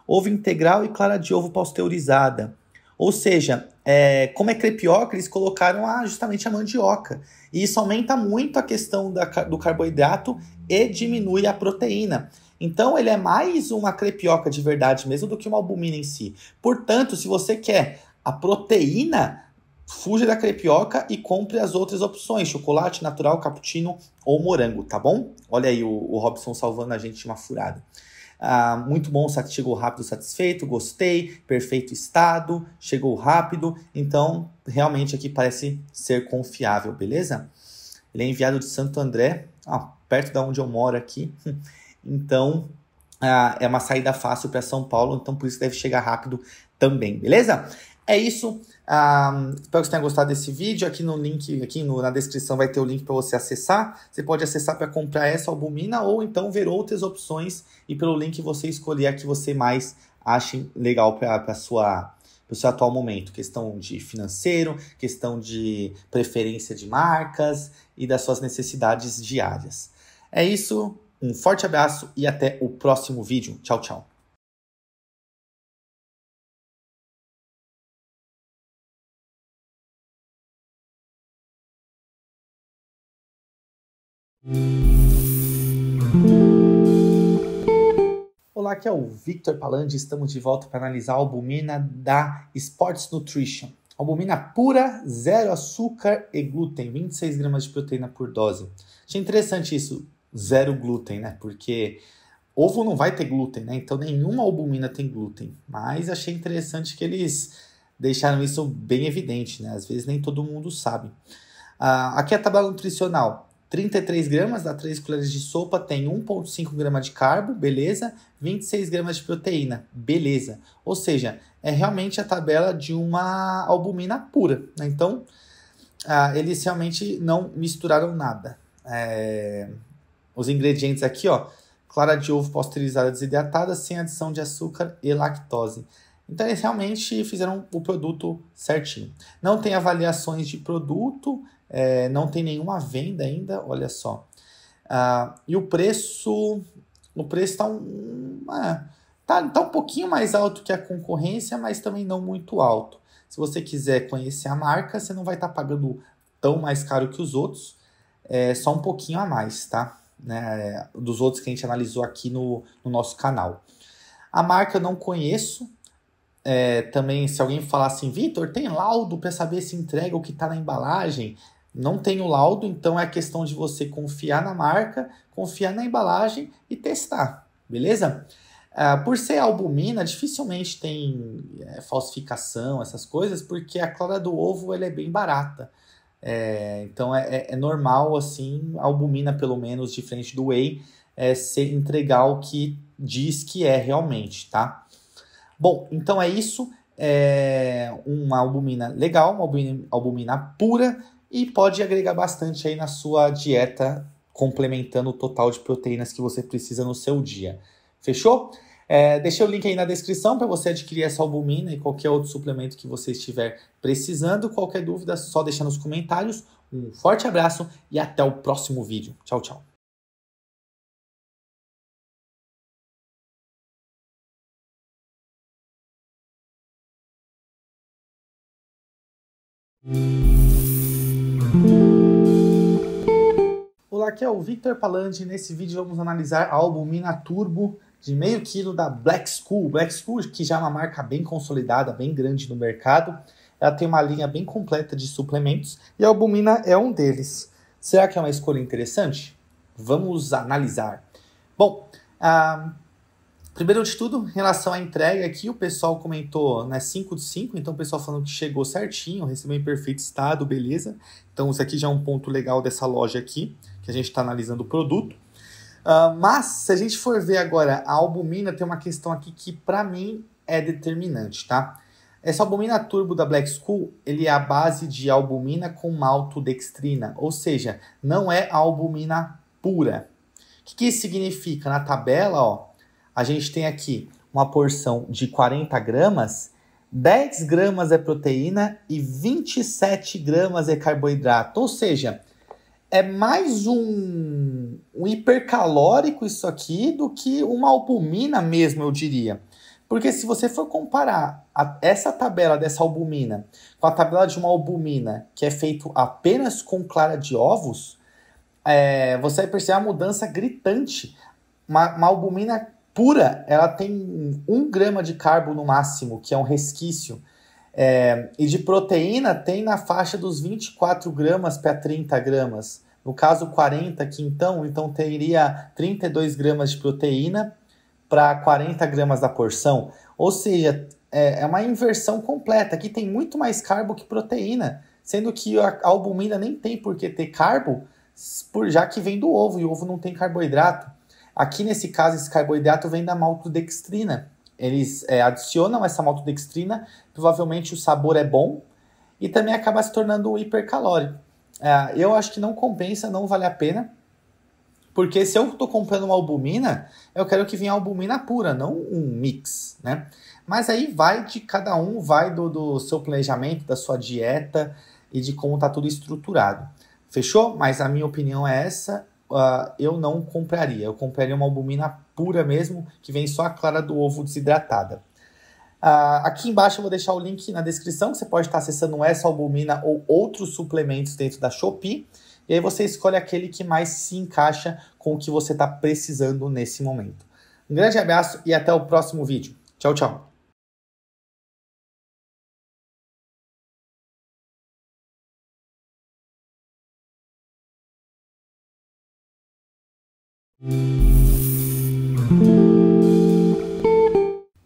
ovo integral e clara de ovo pasteurizada. Ou seja, é, como é crepioca, eles colocaram justamente a mandioca. E isso aumenta muito a questão da, do carboidrato e diminui a proteína. Então, ele é mais uma crepioca de verdade mesmo do que uma albumina em si. Portanto, se você quer a proteína, fuja da crepioca e compre as outras opções: chocolate natural, cappuccino ou morango, tá bom? Olha aí o, o Robson salvando a gente de uma furada. Ah, muito bom, chegou rápido, satisfeito, gostei, perfeito estado, chegou rápido. Então, realmente aqui parece ser confiável, beleza? Ele é enviado de Santo André, perto da onde eu moro aqui. (laughs) Então, ah, é uma saída fácil para São Paulo, então por isso deve chegar rápido também, beleza? É isso. Ah, espero que vocês tenham gostado desse vídeo. Aqui no link, aqui no, na descrição vai ter o link para você acessar. Você pode acessar para comprar essa albumina ou então ver outras opções e pelo link você escolher a que você mais ache legal para sua para o seu atual momento, questão de financeiro, questão de preferência de marcas e das suas necessidades diárias. É isso, um forte abraço e até o próximo vídeo. Tchau, tchau. Olá, aqui é o Victor Palandi. Estamos de volta para analisar a albumina da Sports Nutrition. Albumina pura, zero açúcar e glúten, 26 gramas de proteína por dose. Achei interessante isso, zero glúten, né? Porque ovo não vai ter glúten, né? Então nenhuma albumina tem glúten. Mas achei interessante que eles deixaram isso bem evidente, né? Às vezes nem todo mundo sabe. Ah, aqui é a tabela nutricional. 33 gramas dá 3 colheres de sopa, tem 1,5 gramas de carbo, beleza? 26 gramas de proteína, beleza? Ou seja, é realmente a tabela de uma albumina pura, né? Então, ah, eles realmente não misturaram nada. É... Os ingredientes aqui, ó, clara de ovo pasteurizada desidratada, sem adição de açúcar e lactose. Então eles realmente fizeram o produto certinho. Não tem avaliações de produto é, não tem nenhuma venda ainda, olha só. Ah, e o preço, o preço está um, é, tá, tá um pouquinho mais alto que a concorrência, mas também não muito alto. Se você quiser conhecer a marca, você não vai estar tá pagando tão mais caro que os outros, é só um pouquinho a mais, tá? Né, dos outros que a gente analisou aqui no, no nosso canal. A marca eu não conheço, é, também, se alguém falar assim, Vitor, tem laudo para saber se entrega o que está na embalagem? Não tem o laudo, então é questão de você confiar na marca, confiar na embalagem e testar, beleza? Ah, por ser albumina, dificilmente tem é, falsificação, essas coisas, porque a clara do ovo ela é bem barata. É, então é, é, é normal, assim, albumina, pelo menos, diferente do whey, é, ser entregar o que diz que é realmente, tá? Bom, então é isso. É uma albumina legal, uma albumina, pura e pode agregar bastante aí na sua dieta, complementando o total de proteínas que você precisa no seu dia. Fechou? É, deixei o link aí na descrição para você adquirir essa albumina e qualquer outro suplemento que você estiver precisando. Qualquer dúvida, só deixar nos comentários. Um forte abraço e até o próximo vídeo. Tchau, tchau. Olá, aqui é o Victor Palandi. Nesse vídeo vamos analisar a albumina turbo de meio quilo da Black School. Black School, que já é uma marca bem consolidada, bem grande no mercado. Ela tem uma linha bem completa de suplementos e a albumina é um deles. Será que é uma escolha interessante? Vamos analisar. Bom, a ah, Primeiro de tudo, em relação à entrega aqui, o pessoal comentou né, 5 de 5, então o pessoal falando que chegou certinho, recebeu em perfeito estado, beleza. Então isso aqui já é um ponto legal dessa loja aqui, que a gente está analisando o produto. Uh, mas, se a gente for ver agora, a albumina tem uma questão aqui que para mim é determinante, tá? Essa albumina turbo da Black School, ele é a base de albumina com maltodextrina, ou seja, não é albumina pura. O que, que isso significa? Na tabela, ó, a gente tem aqui uma porção de 40 gramas, 10 gramas é proteína e 27 gramas é carboidrato. Ou seja, é mais um, um, hipercalórico isso aqui do que uma albumina mesmo, eu diria. Porque se você for comparar a, essa tabela dessa albumina com a tabela de uma albumina que é feito apenas com clara de ovos, é, você vai perceber uma mudança gritante. Uma, uma albumina pura, ela tem um grama de carbo no máximo, que é um resquício. É, e de proteína tem na faixa dos 24 gramas para 30 gramas. No caso, 40 quintão, então teria 32 gramas de proteína para 40 gramas da porção. Ou seja, é, é, uma inversão completa. Aqui tem muito mais carbo que proteína, sendo que a albumina nem tem por que ter carbo, já que vem do ovo e o ovo não tem carboidrato. Aqui nesse caso, esse carboidrato vem da maltodextrina. Eles é, adicionam essa maltodextrina, provavelmente o sabor é bom e também acaba se tornando hipercalórico. É, eu acho que não compensa, não vale a pena, porque se eu estou comprando uma albumina, eu quero que venha albumina pura, não um mix, né? Mas aí vai de cada um, vai do, do seu planejamento, da sua dieta e de como está tudo estruturado. Fechou? Mas a minha opinião é essa uh, eu não compraria. Eu compraria uma albumina pura mesmo, que vem só a clara do ovo desidratada. Uh, aqui embaixo eu vou deixar o link na descrição, que você pode estar acessando essa albumina ou outros suplementos dentro da Shopee. E aí você escolhe aquele que mais se encaixa com o que você está precisando nesse momento. Um grande abraço e até o próximo vídeo. Tchau, tchau!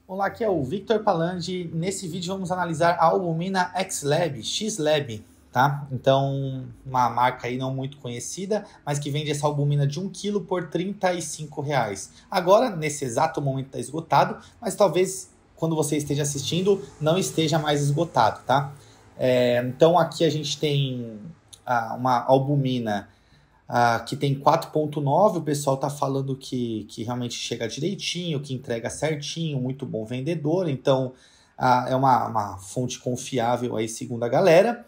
Olá, aqui é o Victor Palandi. Nesse vídeo vamos analisar a albumina X-Lab, X-Lab, tá? Então, uma marca aí não muito conhecida, mas que vende essa albumina de 1 kg por R$ reais. Agora, nesse exato momento está esgotado, mas talvez quando você esteja assistindo não esteja mais esgotado, tá? É, então aqui a gente tem ah, uma albumina que tem 4.9, o pessoal tá falando que, que realmente chega direitinho, que entrega certinho, muito bom vendedor, então é uma, uma, fonte confiável aí, segundo a galera.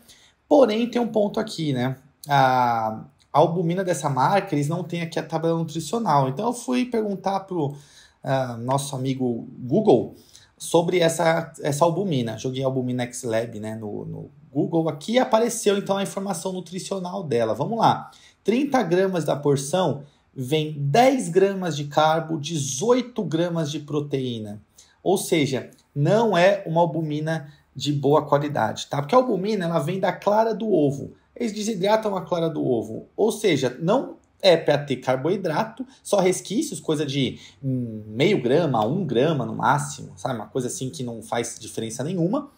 Porém, tem um ponto aqui, né? A albumina dessa marca, eles não têm aqui a tabela nutricional. Então eu fui perguntar pro ah, nosso amigo Google sobre essa, essa albumina. Joguei albumina X-Lab né, no, no Google aqui e apareceu então a informação nutricional dela. Vamos lá. 30 gramas da porção vem 10 gramas de carbo, 18 gramas de proteína. Ou seja, não é uma albumina de boa qualidade, tá? Porque a albumina ela vem da clara do ovo. Eles desidratam a clara do ovo, ou seja, não é para ter carboidrato, só resquícios, coisa de hum, meio grama, um grama no máximo, sabe? Uma coisa assim que não faz diferença nenhuma.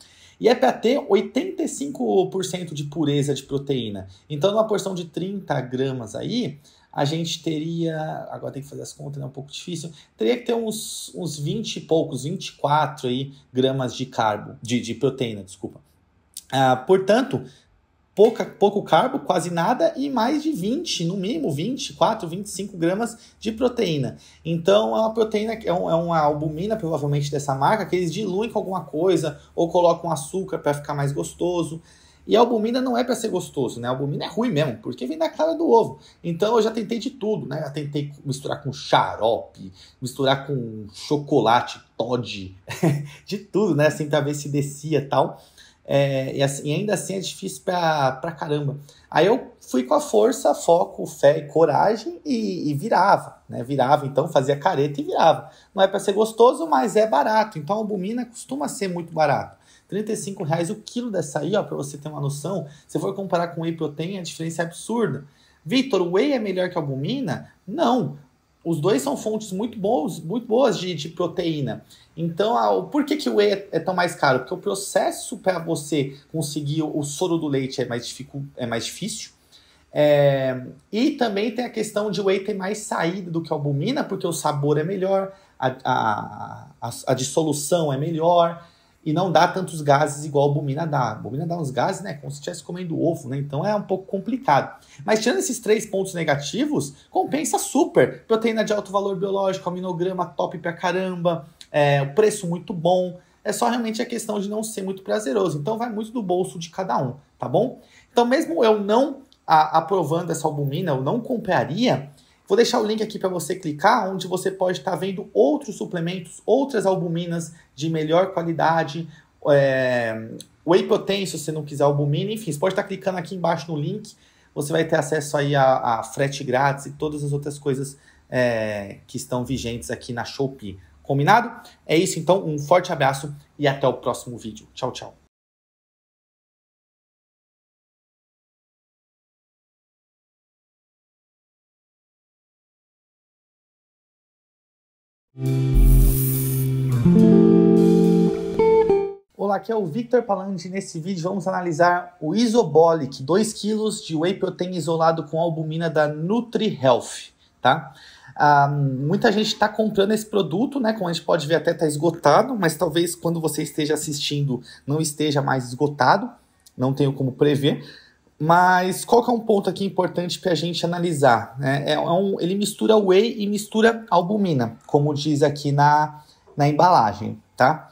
E é para ter 85% de pureza de proteína. Então, numa porção de 30 gramas aí, a gente teria. Agora tem que fazer as contas, né? É um pouco difícil. Teria que ter uns, uns 20 e poucos, 24 aí, gramas de carbo, de, de proteína, desculpa. Ah, portanto, pouca, pouco carbo, quase nada, e mais de 20, no mínimo 24, 25 gramas de proteína. Então é uma proteína, é, um, é uma albumina provavelmente dessa marca, que eles diluem com alguma coisa, ou colocam açúcar para ficar mais gostoso. E a albumina não é para ser gostoso, né? A albumina é ruim mesmo, porque vem da clara do ovo. Então eu já tentei de tudo, né? Eu tentei misturar com xarope, misturar com chocolate, Todd, (laughs) de tudo, né? Assim, pra ver se descia tal. É, e, assim, e, ainda assim é difícil pra, pra caramba. Aí eu fui com a força, foco, fé e coragem e, e virava, né? Virava, então fazia careta e virava. Não é para ser gostoso, mas é barato. Então a albumina costuma ser muito barato. R$ reais o quilo dessa aí, ó, para você ter uma noção. Se for comparar com whey protein, a diferença é absurda. Vitor, whey é melhor que albumina? Não os dois são fontes muito boas, muito boas de, de proteína. Então, a, por que, que o whey é, é, tão mais caro? Porque o processo para você conseguir o, o, soro do leite é mais, dificu, é mais difícil. É, e também tem a questão de whey ter mais saída do que a albumina, porque o sabor é melhor, a, a, a, a dissolução é melhor e não dá tantos gases igual a albumina dá. A albumina dá uns gases, né? Como se estivesse comendo ovo, né? Então é um pouco complicado. Mas tirando esses três pontos negativos, compensa super. Proteína de alto valor biológico, aminograma top pra caramba, é, o preço muito bom. É só realmente a questão de não ser muito prazeroso. Então vai muito do bolso de cada um, tá bom? Então mesmo eu não a, aprovando essa albumina, eu não compraria, Vou deixar o link aqui para você clicar, onde você pode estar tá vendo outros suplementos, outras albuminas de melhor qualidade, é, whey protein, se você não quiser albumina, enfim, você pode estar tá clicando aqui embaixo no link, você vai ter acesso aí a, a frete grátis e todas as outras coisas é, que estão vigentes aqui na Shopee. Combinado? É isso então, um forte abraço e até o próximo vídeo. Tchau, tchau. Olá, aqui é o Victor Palandi. Nesse vídeo vamos analisar o Isobolic, 2 kg de whey protein isolado com albumina da NutriHealth, tá? Ah, muita gente está comprando esse produto, né? Como a gente pode ver, até está esgotado, mas talvez quando você esteja assistindo não esteja mais esgotado, não tenho como prever. Mas qual que é um ponto aqui importante para a gente analisar? Né? É, é um, ele mistura whey e mistura albumina, como diz aqui na, na embalagem, tá?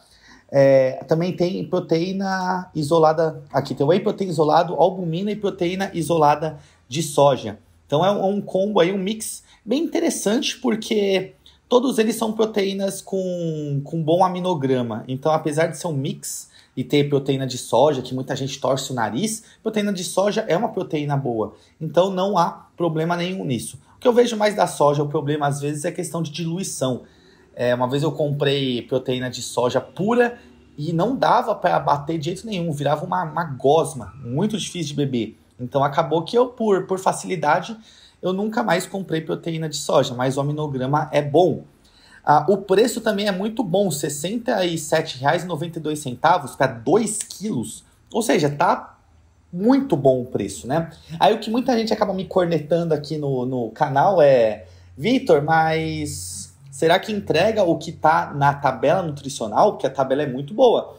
É, também tem proteína isolada, aqui tem whey proteína isolado, albumina e proteína isolada de soja. Então é um, é combo aí, um mix bem interessante, porque todos eles são proteínas com, com bom aminograma. Então apesar de ser um mix, e ter proteína de soja, que muita gente torce o nariz, proteína de soja é uma proteína boa. Então não há problema nenhum nisso. O que eu vejo mais da soja, o problema às vezes é questão de diluição. É, uma vez eu comprei proteína de soja pura e não dava para bater de jeito nenhum, virava uma, uma gosma, muito difícil de beber. Então acabou que eu, por, por facilidade, eu nunca mais comprei proteína de soja, mas o aminograma é bom. Ah, o preço também é muito bom, R$ 67,92 para 2 quilos. Ou seja, tá muito bom o preço, né? Aí o que muita gente acaba me cornetando aqui no, no canal é... Vitor, mas será que entrega o que tá na tabela nutricional? Porque a tabela é muito boa.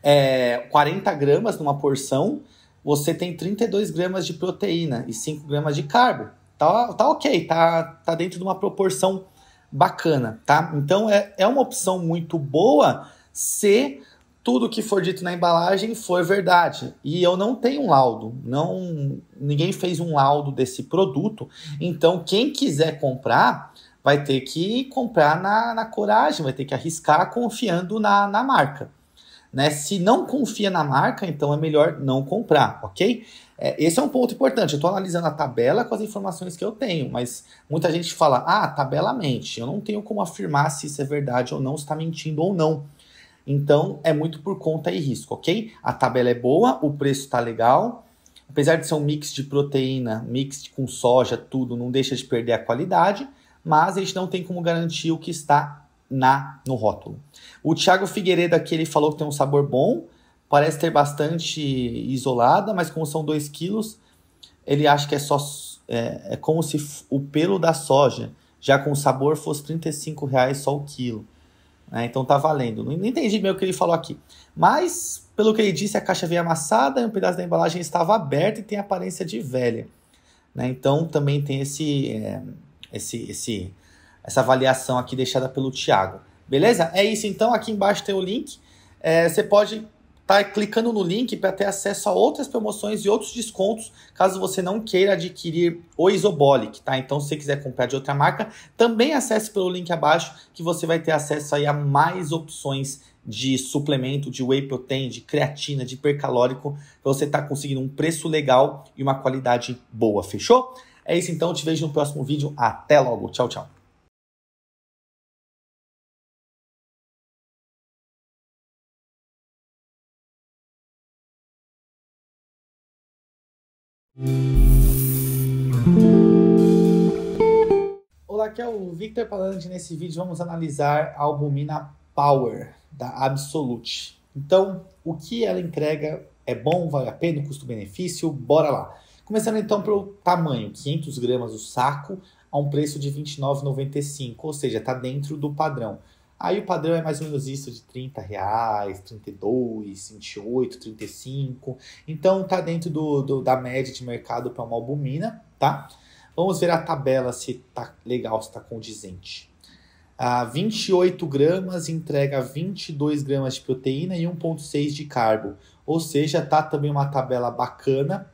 É, 40 gramas numa porção, você tem 32 gramas de proteína e 5 gramas de carbo. Tá, tá ok, tá, tá dentro de uma proporção bacana, tá? Então é, é uma opção muito boa se tudo que for dito na embalagem for verdade. E eu não tenho um laudo, não ninguém fez um laudo desse produto. Então quem quiser comprar vai ter que comprar na, na coragem, vai ter que arriscar confiando na, na marca. Né? Se não confia na marca, então é melhor não comprar, ok? É, esse é um ponto importante. Eu estou analisando a tabela com as informações que eu tenho, mas muita gente fala, ah, a tabela mente. Eu não tenho como afirmar se isso é verdade ou não, se está mentindo ou não. Então, é muito por conta e risco, ok? A tabela é boa, o preço está legal. Apesar de ser um mix de proteína, mix com soja, tudo, não deixa de perder a qualidade, mas a gente não tem como garantir o que está na no rótulo. O Thiago Figueiredo aqui ele falou que tem um sabor bom, parece ter bastante isolada, mas como são 2 quilos, ele acha que é só. É, é como se o pelo da soja, já com sabor, fosse 35 reais só o quilo. Né? então tá valendo. Não entendi bem o que ele falou aqui. Mas, pelo que ele disse, a caixa veio amassada e um pedaço da embalagem estava aberto e tem aparência de velha. Né? Então também tem esse, é, esse, esse, essa avaliação aqui deixada pelo Tiago. Beleza? É isso então. Aqui embaixo tem o link. É, você pode tá clicando no link para ter acesso a outras promoções e outros descontos, caso você não queira adquirir o Isobolic, tá? Então, se você quiser comprar de outra marca, também acesse pelo link abaixo que você vai ter acesso aí a mais opções de suplemento, de whey protein, de creatina, de hipercalórico, você está tá conseguindo um preço legal e uma qualidade boa, fechou? É isso então, te vejo no próximo vídeo. Até logo. Tchau, tchau. Olá, aqui é o Victor Palante. Nesse vídeo vamos analisar a albumina Power da Absolute. Então, o que ela entrega é bom, vale a pena, custo-benefício? Bora lá. Começando então pelo tamanho, 500 gramas o saco a um preço de R$ 29,95, ou seja, está dentro do padrão. Aí o padrão é mais ou menos isso de 30 reais, 32, 28, 35. Então tá dentro do, do da média de mercado para uma albumina, tá? Vamos ver a tabela se tá legal, se tá condizente. Ah, 28 gramas entrega 22 gramas de proteína e 1,6 de carbo. Ou seja, tá também uma tabela bacana,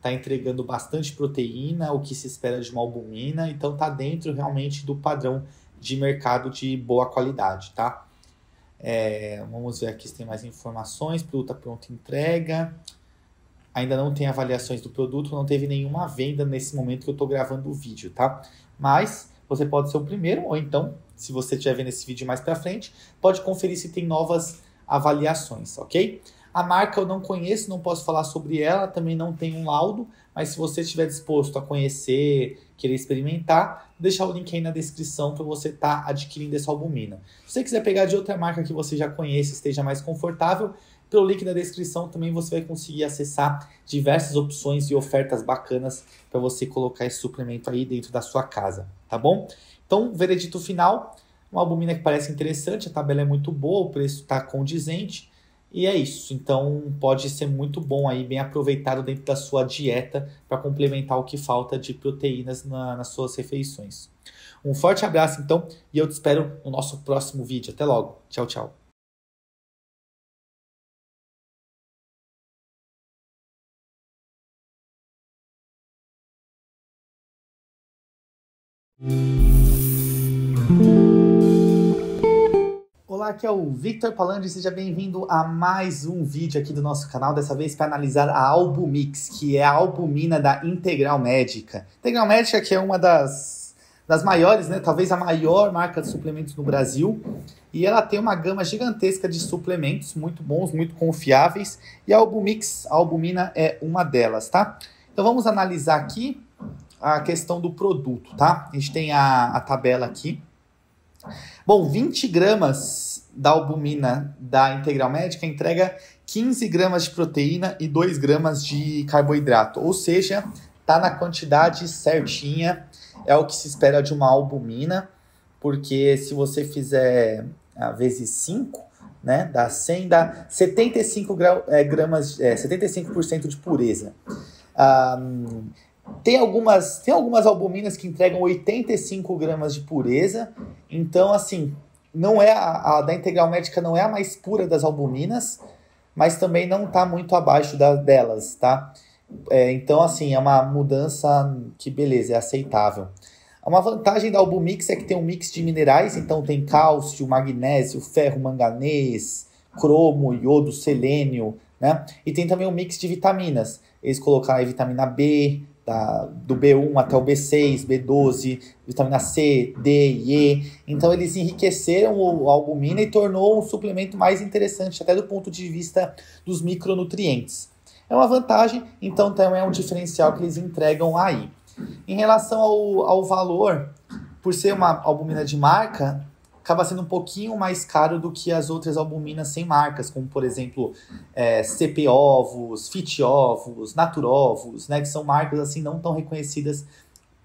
tá entregando bastante proteína, o que se espera de uma albumina, então tá dentro realmente do padrão de mercado de boa qualidade, tá? É, vamos ver aqui se tem mais informações. Produto tá pronta entrega. Ainda não tem avaliações do produto, não teve nenhuma venda nesse momento que eu estou gravando o vídeo, tá? Mas você pode ser o primeiro, ou então, se você estiver vendo esse vídeo mais para frente, pode conferir se tem novas avaliações, ok? A marca eu não conheço, não posso falar sobre ela, também não tem um laudo, mas se você estiver disposto a conhecer, querer experimentar, deixar o link aí na descrição para você estar tá adquirindo essa albumina. Se você quiser pegar de outra marca que você já conheça, esteja mais confortável, pelo link na descrição também você vai conseguir acessar diversas opções e ofertas bacanas para você colocar esse suplemento aí dentro da sua casa, tá bom? Então, veredito final, uma albumina que parece interessante, a tabela é muito boa, o preço está condizente, e é isso. Então pode ser muito bom aí, bem aproveitado dentro da sua dieta para complementar o que falta de proteínas na, nas suas refeições. Um forte abraço então e eu te espero no nosso próximo vídeo. Até logo. Tchau, tchau. thank aqui é o Victor Palandi, seja bem-vindo a mais um vídeo aqui do nosso canal, dessa vez para analisar a Albumix, que é a albumina da Integral Médica. Integral Médica que é uma das, das maiores, né, talvez a maior marca de suplementos no Brasil, e ela tem uma gama gigantesca de suplementos, muito bons, muito confiáveis, e a Albumix, a albumina é uma delas, tá? Então vamos analisar aqui a questão do produto, tá? A gente tem a, a tabela aqui, Bom, 20 gramas da albumina da integral médica entrega 15 gramas de proteína e 2 gramas de carboidrato, ou seja, tá na quantidade certinha, é o que se espera de uma albumina, porque se você fizer a ah, vezes 5, né, dá 100, dá 75 grau, é, gramas, é, 75% de pureza. Um, tem algumas, tem algumas albuminas que entregam 85 gramas de pureza, então assim, não é a, a, da integral médica não é a mais pura das albuminas, mas também não está muito abaixo da, delas, tá? É, então, assim, é uma mudança que, beleza, é aceitável. Uma vantagem da Albumix é que tem um mix de minerais, então tem cálcio, magnésio, ferro, manganês, cromo, iodo, selênio, né? E tem também um mix de vitaminas. Eles colocaram aí vitamina B, da, tá, do B1 até o B6, B12, vitamina C, D e E. Então eles enriqueceram a albumina e tornou um suplemento mais interessante até do ponto de vista dos micronutrientes. É uma vantagem, então também é um diferencial que eles entregam aí. Em relação ao, ao valor, por ser uma albumina de marca, acaba sendo um pouquinho mais caro do que as outras albuminas sem marcas, como por exemplo é, CP ovos, FIT ovos, Natur ovos, né, que são marcas assim não tão reconhecidas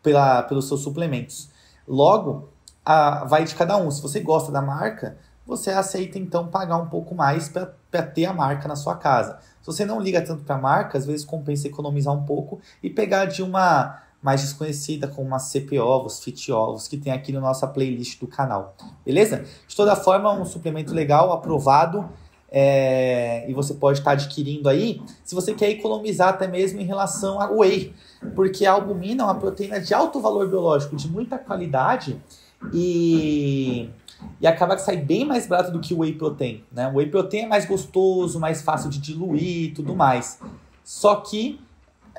pela, pelos seus suplementos. Logo, a, vai de cada um. Se você gosta da marca, você aceita então pagar um pouco mais para ter a marca na sua casa. Se você não liga tanto para a marca, às vezes compensa economizar um pouco e pegar de uma mais desconhecida, como uma CP ovos, fit ovos, que tem aqui na nossa playlist do canal. Beleza? De toda forma, um suplemento legal, aprovado, é... e você pode estar tá adquirindo aí, se você quer economizar até mesmo em relação a whey, porque a albumina é uma proteína de alto valor biológico, de muita qualidade, e e acaba que sai bem mais barato do que o whey protein, né? O whey protein é mais gostoso, mais fácil de diluir, tudo mais. Só que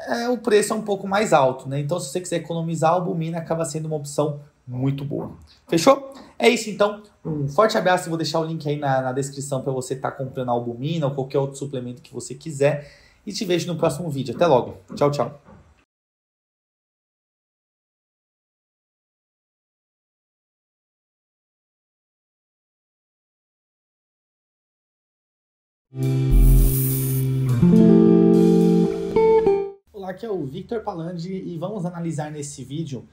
é, o preço é um pouco mais alto, né? Então, se você quiser economizar, a albumina acaba sendo uma opção muito boa. Fechou? É isso então. Um forte abraço. Eu vou deixar o link aí na, na descrição para você estar tá comprando albumina ou qualquer outro suplemento que você quiser. E te vejo no próximo vídeo. Até logo. Tchau, tchau. aqui é o Victor Palandi e vamos analisar nesse vídeo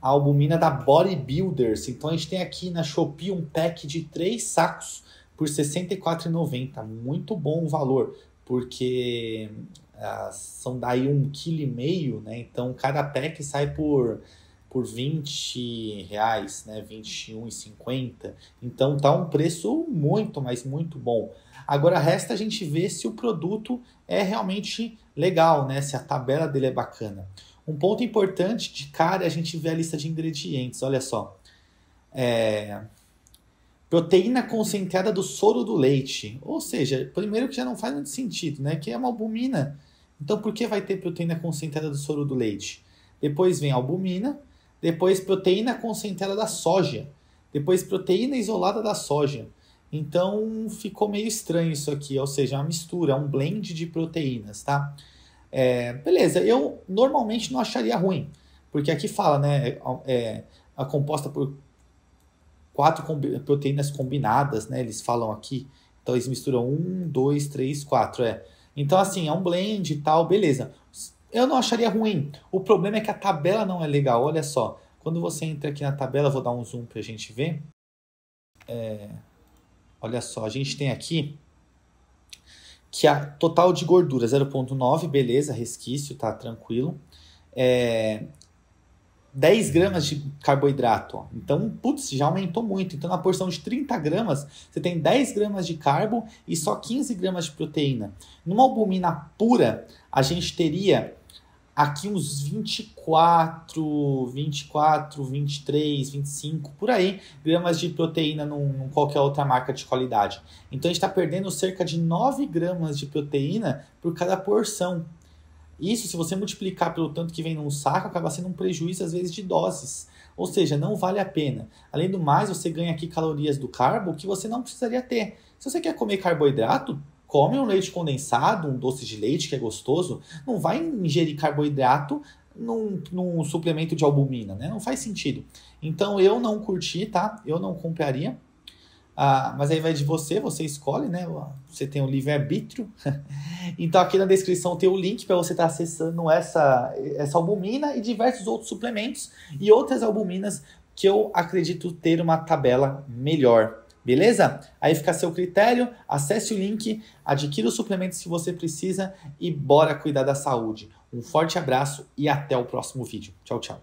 a albumina da Bodybuilders. Então a gente tem aqui na Shopee um pack de três sacos por R$ 64,90. Muito bom o valor, porque ah, são daí um quilo e meio, né? Então cada pack sai por por 20 reais, né? 21,50. Então tá um preço muito, mas muito bom. Agora resta a gente ver se o produto é realmente legal, né? Se a tabela dele é bacana. Um ponto importante de cara é a gente ver a lista de ingredientes. Olha só. É... Proteína concentrada do soro do leite. Ou seja, primeiro que já não faz muito sentido, né? Que é uma albumina. Então por que vai ter proteína concentrada do soro do leite? Depois vem albumina, depois proteína concentrada da soja, depois proteína isolada da soja. Então ficou meio estranho isso aqui, ou seja, é uma mistura, é um blend de proteínas, tá? É, beleza, eu normalmente não acharia ruim, porque aqui fala, né, é, é, a composta por quatro combi proteínas combinadas, né, eles falam aqui, então eles misturam um, dois, três, quatro, é. Então assim, é um blend e tal, beleza. Eu não acharia ruim, o problema é que a tabela não é legal, olha só. Quando você entra aqui na tabela, vou dar um zoom pra gente ver. É, Olha só, a gente tem aqui que a total de gordura 0,9, beleza, resquício, tá tranquilo. É, 10 gramas de carboidrato. Ó. Então, putz, já aumentou muito. Então, na porção de 30 gramas, você tem 10 gramas de carbo e só 15 gramas de proteína. Numa albumina pura, a gente teria aqui uns 24, 24, 23, 25, por aí, gramas de proteína num, num qualquer outra marca de qualidade. Então a gente está perdendo cerca de 9 gramas de proteína por cada porção. Isso, se você multiplicar pelo tanto que vem num saco, acaba sendo um prejuízo, às vezes, de doses. Ou seja, não vale a pena. Além do mais, você ganha aqui calorias do carbo que você não precisaria ter. Se você quer comer carboidrato, come um leite condensado, um doce de leite que é gostoso, não vai ingerir carboidrato num, num suplemento de albumina, né? Não faz sentido. Então eu não curti, tá? Eu não compraria. Ah, mas aí vai de você, você escolhe, né? Você tem o livre-arbítrio. (laughs) então aqui na descrição tem o link para você estar tá acessando essa, essa albumina e diversos outros suplementos e outras albuminas que eu acredito ter uma tabela melhor. Beleza? Aí fica a seu critério, acesse o link, adquira os suplementos que você precisa e bora cuidar da saúde. Um forte abraço e até o próximo vídeo. Tchau, tchau.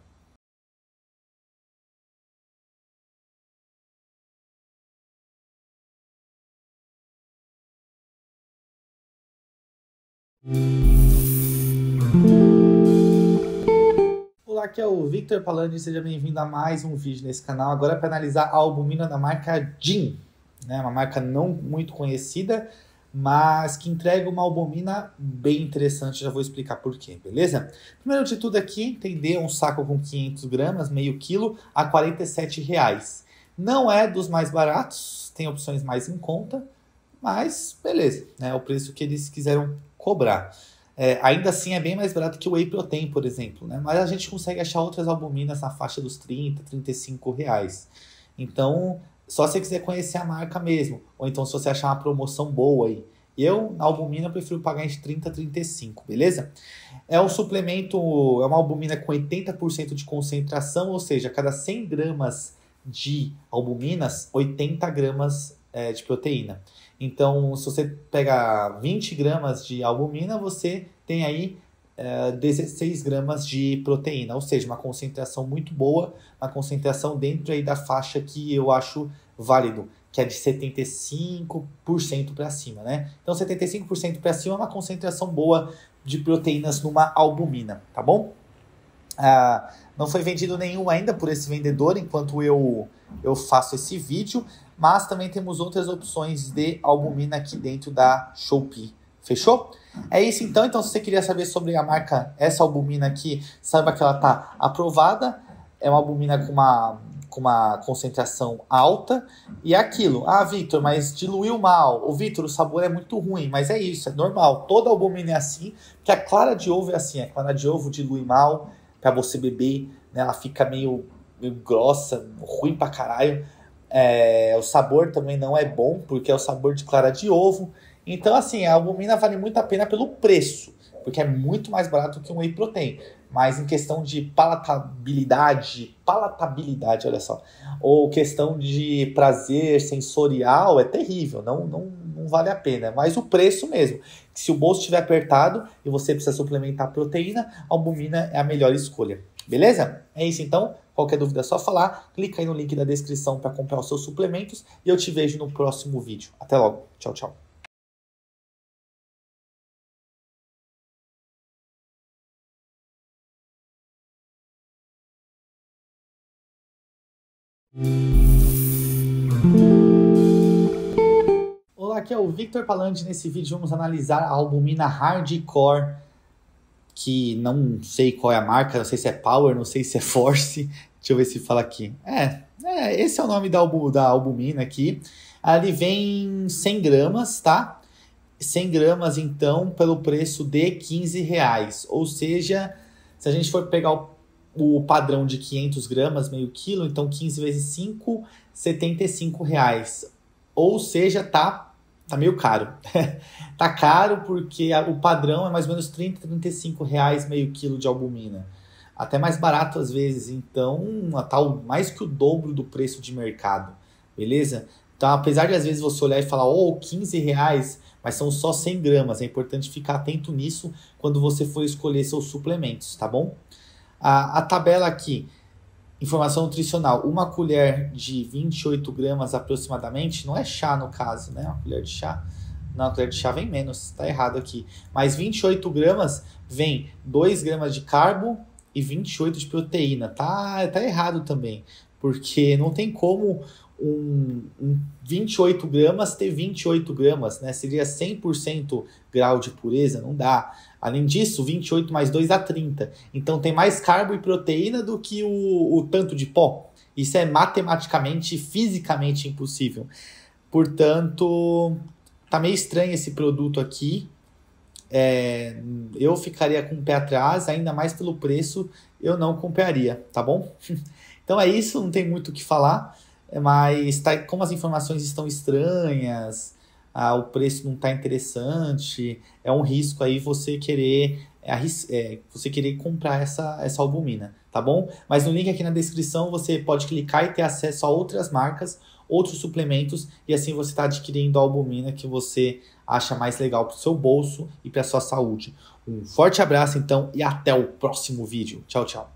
Música aqui é o Victor e seja bem-vindo a mais um vídeo nesse canal. Agora é para analisar a albumina da marca Jean, né? uma marca não muito conhecida, mas que entrega uma albumina bem interessante, já vou explicar por quê, beleza? Primeiro de tudo aqui, entender um saco com 500 gramas, meio quilo, a R$ reais. Não é dos mais baratos, tem opções mais em conta, mas beleza, né? é o preço que eles quiseram cobrar. É, ainda assim é bem mais barato que o Whey Protein, por exemplo, né? Mas a gente consegue achar outras albuminas na faixa dos 30, 35 reais. Então, só se você quiser conhecer a marca mesmo, ou então se você achar uma promoção boa aí. Eu, na albumina, prefiro pagar entre 30 e 35, beleza? É um suplemento, é uma albumina com 80% de concentração, ou seja, cada 100 gramas de albuminas, 80 gramas é, de proteína. Então, se você pega 20 gramas de albumina, você tem aí é, 16 gramas de proteína, ou seja, uma concentração muito boa, uma concentração dentro aí da faixa que eu acho válido, que é de 75% para cima, né? Então, 75% para cima é uma concentração boa de proteínas numa albumina, tá bom? Ah, não foi vendido nenhum ainda por esse vendedor enquanto eu, eu faço esse vídeo mas também temos outras opções de albumina aqui dentro da Shopee. Fechou? É isso então. Então, se você queria saber sobre a marca, essa albumina aqui, saiba que ela está aprovada. É uma albumina com uma, com uma concentração alta. E é aquilo, ah, Victor, mas diluiu mal. O Victor, o sabor é muito ruim, mas é isso, é normal. Toda albumina é assim, que a clara de ovo é assim. A clara de ovo dilui mal para você beber, né? ela fica meio, meio grossa, ruim pra caralho. É, o sabor também não é bom, porque é o sabor de clara de ovo. Então, assim, a albumina vale muito a pena pelo preço, porque é muito mais barato que um whey protein. Mas em questão de palatabilidade, palatabilidade, olha só, ou questão de prazer sensorial, é terrível, não, não, não vale a pena. Mas o preço mesmo, se o bolso estiver apertado e você precisa suplementar proteína, a albumina é a melhor escolha. Beleza? É isso então. Qualquer dúvida é só falar. Clica aí no link da descrição para comprar os seus suplementos e eu te vejo no próximo vídeo. Até logo. Tchau, tchau. Olá, aqui é o Victor Palandi. Nesse vídeo vamos analisar a albumina hardcore que não sei qual é a marca, não sei se é Power, não sei se é Force. (laughs) Deixa eu ver se fala aqui. É, é esse é o nome da, albu, da albumina aqui. Ali vem 100 gramas, tá? 100 gramas, então, pelo preço de 15 reais. Ou seja, se a gente for pegar o, o padrão de 500 gramas, meio quilo, então 15 vezes 5, 75 reais. Ou seja, tá tá meio caro. (laughs) tá caro porque o padrão é mais ou menos 30, 35 reais meio quilo de albumina. Até mais barato às vezes, então tal mais que o dobro do preço de mercado, beleza? Então, apesar de às vezes você olhar e falar, oh, 15 reais, mas são só 100 gramas, é importante ficar atento nisso quando você for escolher seus suplementos, tá bom? A, a tabela aqui, Informação nutricional: uma colher de 28 gramas aproximadamente, não é chá no caso, né? Uma colher de chá. Não, a colher de chá vem menos, tá errado aqui. Mas 28 gramas vem 2 gramas de carbo e 28 de proteína. Tá, tá errado também, porque não tem como um, um 28 gramas ter 28 gramas, né? Seria 100% grau de pureza, não dá. Além disso, 28 mais 2 dá 30. Então tem mais carbo e proteína do que o, o tanto de pó. Isso é matematicamente e fisicamente impossível. Portanto, tá meio estranho esse produto aqui. É, eu ficaria com o pé atrás, ainda mais pelo preço, eu não compraria, tá bom? (laughs) então é isso, não tem muito o que falar, é, mas tá, como as informações estão estranhas, ah, o preço não está interessante, é um risco aí você querer é, é, você querer comprar essa, essa albumina, tá bom? Mas no link aqui na descrição você pode clicar e ter acesso a outras marcas, outros suplementos e assim você está adquirindo a albumina que você acha mais legal para o seu bolso e para a sua saúde. Um forte abraço então e até o próximo vídeo. Tchau, tchau.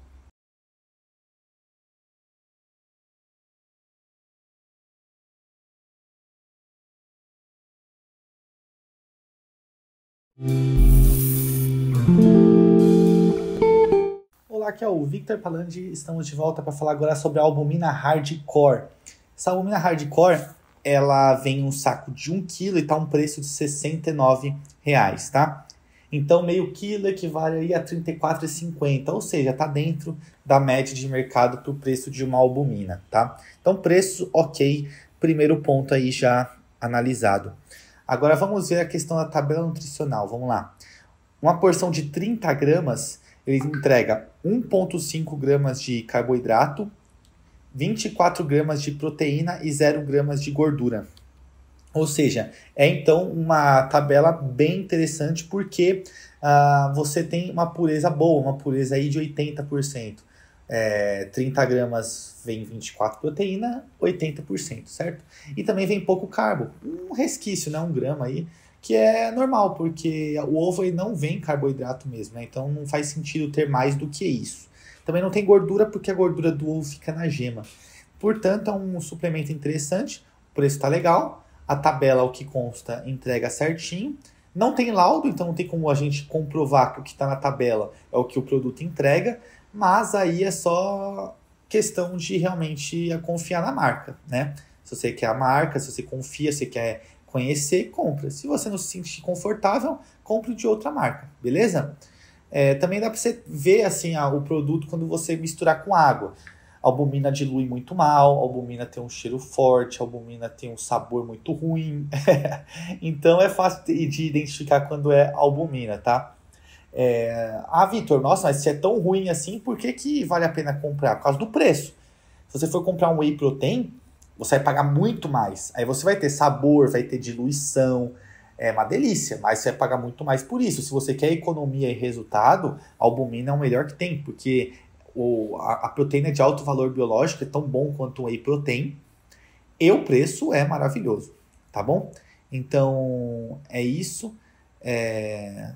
Olá, aqui é o Victor Palandi. Estamos de volta para falar agora sobre a albumina hardcore. Essa albumina hardcore, ela vem em um saco de 1 kg e tá um preço de 69 reais, tá? Então, meio quilo equivale aí a R$ 34,50, ou seja, está dentro da média de mercado para o preço de uma albumina, tá? Então, preço ok, primeiro ponto aí já analisado. Agora vamos ver a questão da tabela nutricional. Vamos lá. Uma porção de 30 gramas, ele entrega 1,5 gramas de carboidrato, 24 gramas de proteína e 0 gramas de gordura. Ou seja, é então uma tabela bem interessante porque ah, você tem uma pureza boa, uma pureza aí de 80%. É, 30 gramas vem 24 proteína, 80%, certo? E também vem pouco carbo, um resquício, né? Um grama aí, que é normal, porque o ovo ele não vem carboidrato mesmo, né? Então não faz sentido ter mais do que isso. Também não tem gordura, porque a gordura do ovo fica na gema. Portanto, é um suplemento interessante, o preço está legal, a tabela, o que consta, entrega certinho. Não tem laudo, então não tem como a gente comprovar que o que está na tabela é o que o produto entrega mas aí é só questão de realmente confiar na marca, né? Se você quer a marca, se você confia, se quer conhecer, compra. Se você não se sentir confortável, compre de outra marca, beleza? É, também dá para você ver assim o produto quando você misturar com água. A albumina dilui muito mal, a albumina tem um cheiro forte, a albumina tem um sabor muito ruim. (laughs) então é fácil de identificar quando é albumina, tá? É, ah, Vitor, nossa, mas se é tão ruim assim, por que, que vale a pena comprar? Por causa do preço. Se você for comprar um whey protein, você vai pagar muito mais. Aí você vai ter sabor, vai ter diluição, é uma delícia, mas você vai pagar muito mais por isso. Se você quer economia e resultado, a albumina é o melhor que tem, porque o, a, a proteína de alto valor biológico é tão bom quanto o whey protein, e o preço é maravilhoso, tá bom? Então, é isso. É...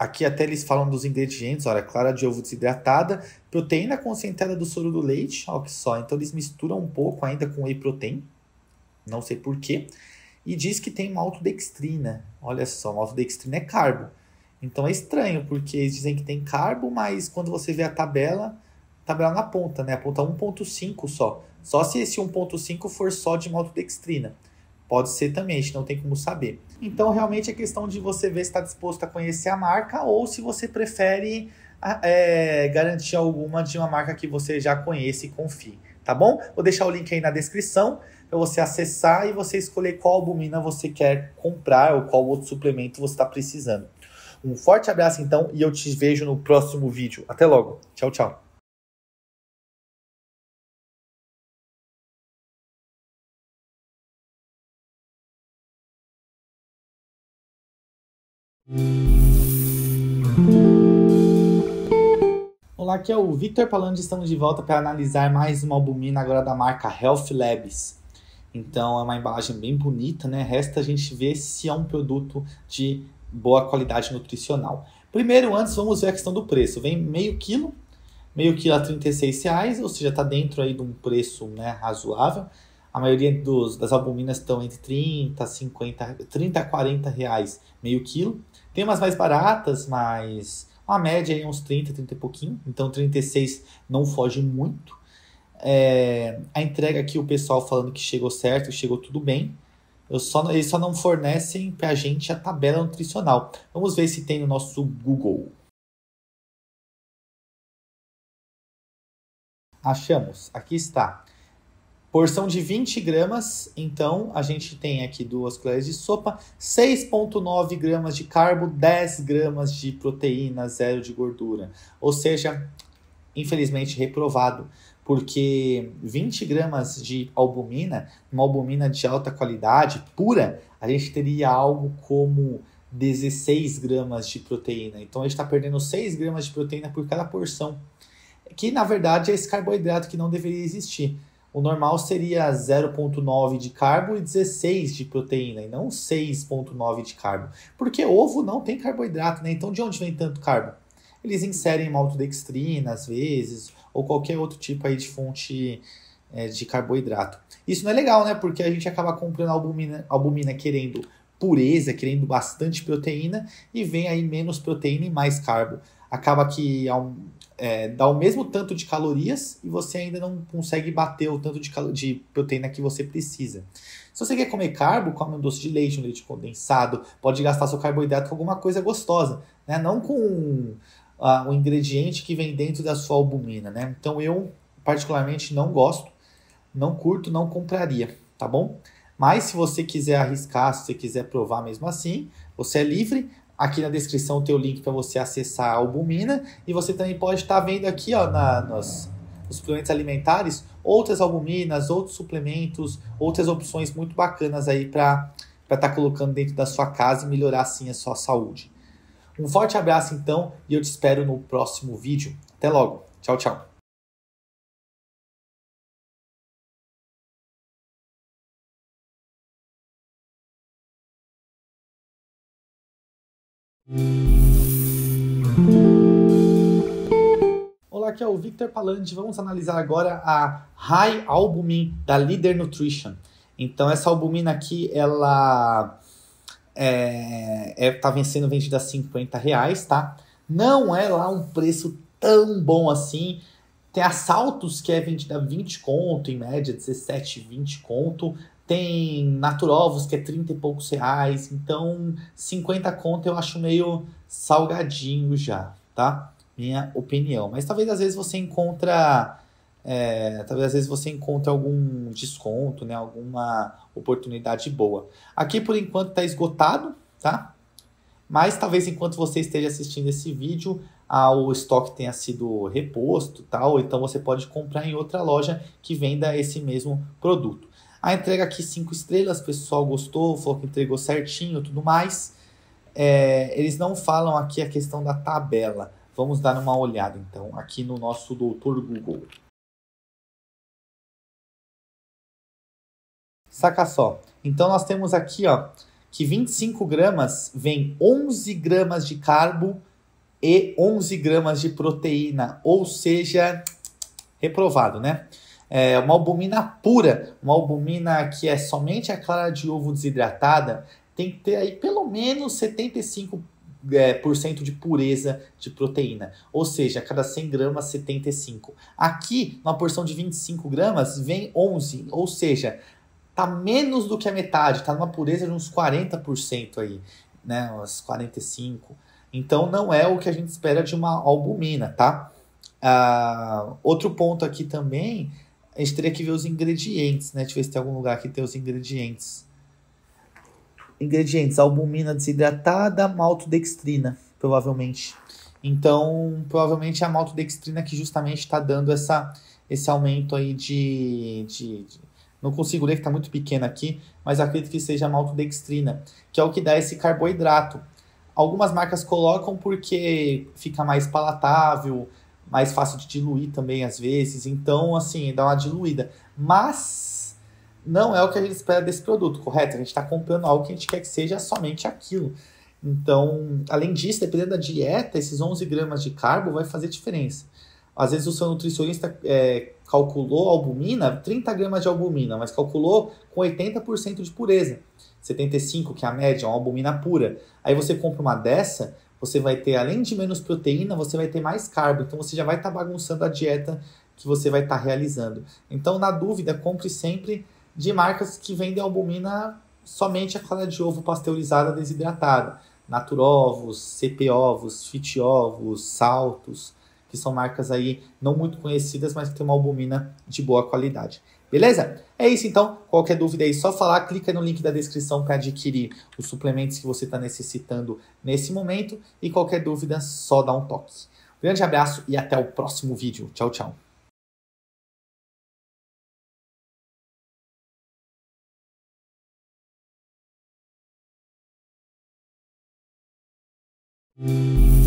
Aqui até eles falam dos ingredientes, olha, clara de ovo desidratada, proteína concentrada do soro do leite, olha que só. Então eles misturam um pouco ainda com whey protein, não sei porquê. E diz que tem maltodextrina. Olha só, maltodextrina é carbo. Então é estranho, porque eles dizem que tem carbo, mas quando você vê a tabela, tabela na ponta, né? Aponta 1.5 só. Só se esse 1.5 for só de maltodextrina. Pode ser também, a gente não tem como saber. Então, realmente é questão de você ver se está disposto a conhecer a marca ou se você prefere é, garantir alguma de uma marca que você já conhece e confie, tá bom? Vou deixar o link aí na descrição para você acessar e você escolher qual albumina você quer comprar ou qual outro suplemento você está precisando. Um forte abraço então e eu te vejo no próximo vídeo. Até logo. Tchau, tchau. Olá, aqui é o Victor Palandes. estamos de volta para analisar mais uma albumina agora da marca Health Labs. Então é uma embalagem bem bonita, né? Resta a gente ver se é um produto de boa qualidade nutricional. Primeiro, antes, vamos ver a questão do preço. Vem meio quilo, meio quilo a R$ reais, ou seja, está dentro aí de um preço né, razoável. A maioria dos, das albuminas estão entre 30, 50, 30 a 40 reais meio quilo. Tem umas mais baratas, mas a média é uns 30, 30 e pouquinho, então 36 não foge muito. É, a entrega aqui, o pessoal falando que chegou certo, chegou tudo bem. Eu só, eles só não fornecem para a gente a tabela nutricional. Vamos ver se tem no nosso Google. Achamos, aqui está. Porção de 20 gramas, então a gente tem aqui duas colheres de sopa, 6,9 gramas de carbo, 10 gramas de proteína, zero de gordura. Ou seja, infelizmente reprovado, porque 20 gramas de albumina, uma albumina de alta qualidade, pura, a gente teria algo como 16 gramas de proteína. Então a gente está perdendo 6 gramas de proteína por cada porção, que na verdade é esse carboidrato que não deveria existir o normal seria 0,9 de carbo e 16 de proteína, e não 6,9 de carbo. Porque ovo não tem carboidrato, né? Então de onde vem tanto carbo? Eles inserem maltodextrina às vezes, ou qualquer outro tipo aí de fonte é, de carboidrato. Isso não é legal, né? Porque a gente acaba comprando albumina, albumina querendo pureza, querendo bastante proteína, e vem aí menos proteína e mais carbo acaba que é, é, dá o mesmo tanto de calorias e você ainda não consegue bater o tanto de, de proteína que você precisa. Se você quer comer carbo, come um doce de leite, um leite condensado, pode gastar seu carboidrato com alguma coisa gostosa, né? não com uh, ah, o ingrediente que vem dentro da sua albumina. Né? Então eu, particularmente, não gosto, não curto, não compraria, tá bom? Mas se você quiser arriscar, se você quiser provar mesmo assim, você é livre, Aqui na descrição tem o link para você acessar a albumina e você também pode estar tá vendo aqui ó, na, nos, nos suplementos alimentares outras albuminas, outros suplementos, outras opções muito bacanas aí para estar tá colocando dentro da sua casa e melhorar assim a sua saúde. Um forte abraço então e eu te espero no próximo vídeo. Até logo. Tchau, tchau. Olá, aqui é o Victor Palandi. Vamos analisar agora a High Albumin da Leader Nutrition. Então, essa albumina aqui, ela é, é, tá vendida a 50 reais, tá? Não é lá um preço tão bom assim. Tem assaltos que é vendida a 20 conto, em média, 17, 20 conto. Tem Naturovos, que é 30 e poucos reais. Então, 50 conto eu acho meio salgadinho já, tá? Minha opinião. Mas talvez às vezes você encontra. É, talvez às vezes você encontre algum desconto, né? Alguma oportunidade boa. Aqui por enquanto está esgotado, tá? Mas talvez enquanto você esteja assistindo esse vídeo, ah, o estoque tenha sido reposto, tal. Então você pode comprar em outra loja que venda esse mesmo produto. A entrega aqui, cinco estrelas, o pessoal gostou, falou que entregou certinho tudo mais. É, eles não falam aqui a questão da tabela. Vamos dar uma olhada, então, aqui no nosso doutor Google. Saca só. Então, nós temos aqui ó, que 25 gramas vem 11 gramas de carbo e 11 gramas de proteína, ou seja, reprovado, né? é uma albumina pura, uma albumina que é somente a clara de ovo desidratada, tem que ter aí pelo menos 75% é, por cento de pureza de proteína, ou seja, a cada 100 gramas 75. Aqui, uma porção de 25 gramas, vem 11, ou seja, tá menos do que a metade, tá numa pureza de uns 40% aí, né, uns 45. Então não é o que a gente espera de uma albumina, tá? Ah, outro ponto aqui também a gente teria que ver os ingredientes, né? Deixa eu ver se tem algum lugar que tem os ingredientes. Ingredientes: albumina desidratada, maltodextrina, provavelmente. Então, provavelmente é a maltodextrina que justamente está dando essa, esse aumento aí de, de, de... Não consigo ler que está muito pequeno aqui, mas acredito que seja a maltodextrina, que é o que dá esse carboidrato. Algumas marcas colocam porque fica mais palatável, mais fácil de diluir também às vezes. Então, assim, dá uma diluída. Mas não é o que a gente espera desse produto, correto? A gente está comprando algo que a gente quer que seja somente aquilo. Então, além disso, dependendo da dieta, esses 11 gramas de carbo vai fazer diferença. Às vezes o seu nutricionista é, calculou albumina, 30 gramas de albumina, mas calculou com 80% de pureza. 75, que é a média, é uma albumina pura. Aí você compra uma dessa, você vai ter, além de menos proteína, você vai ter mais carbo. Então você já vai estar tá bagunçando a dieta que você vai estar tá realizando. Então, na dúvida, compre sempre de marcas que vendem albumina somente a clara de ovo pasteurizada desidratada. Naturovos, CP ovos, Fit ovos, Saltos, que são marcas aí não muito conhecidas, mas que tem uma albumina de boa qualidade. Beleza? É isso então. Qualquer dúvida aí, só falar, clica no link da descrição para adquirir os suplementos que você está necessitando nesse momento. E qualquer dúvida, só dá um toque. Um grande abraço e até o próximo vídeo. Tchau, tchau. Música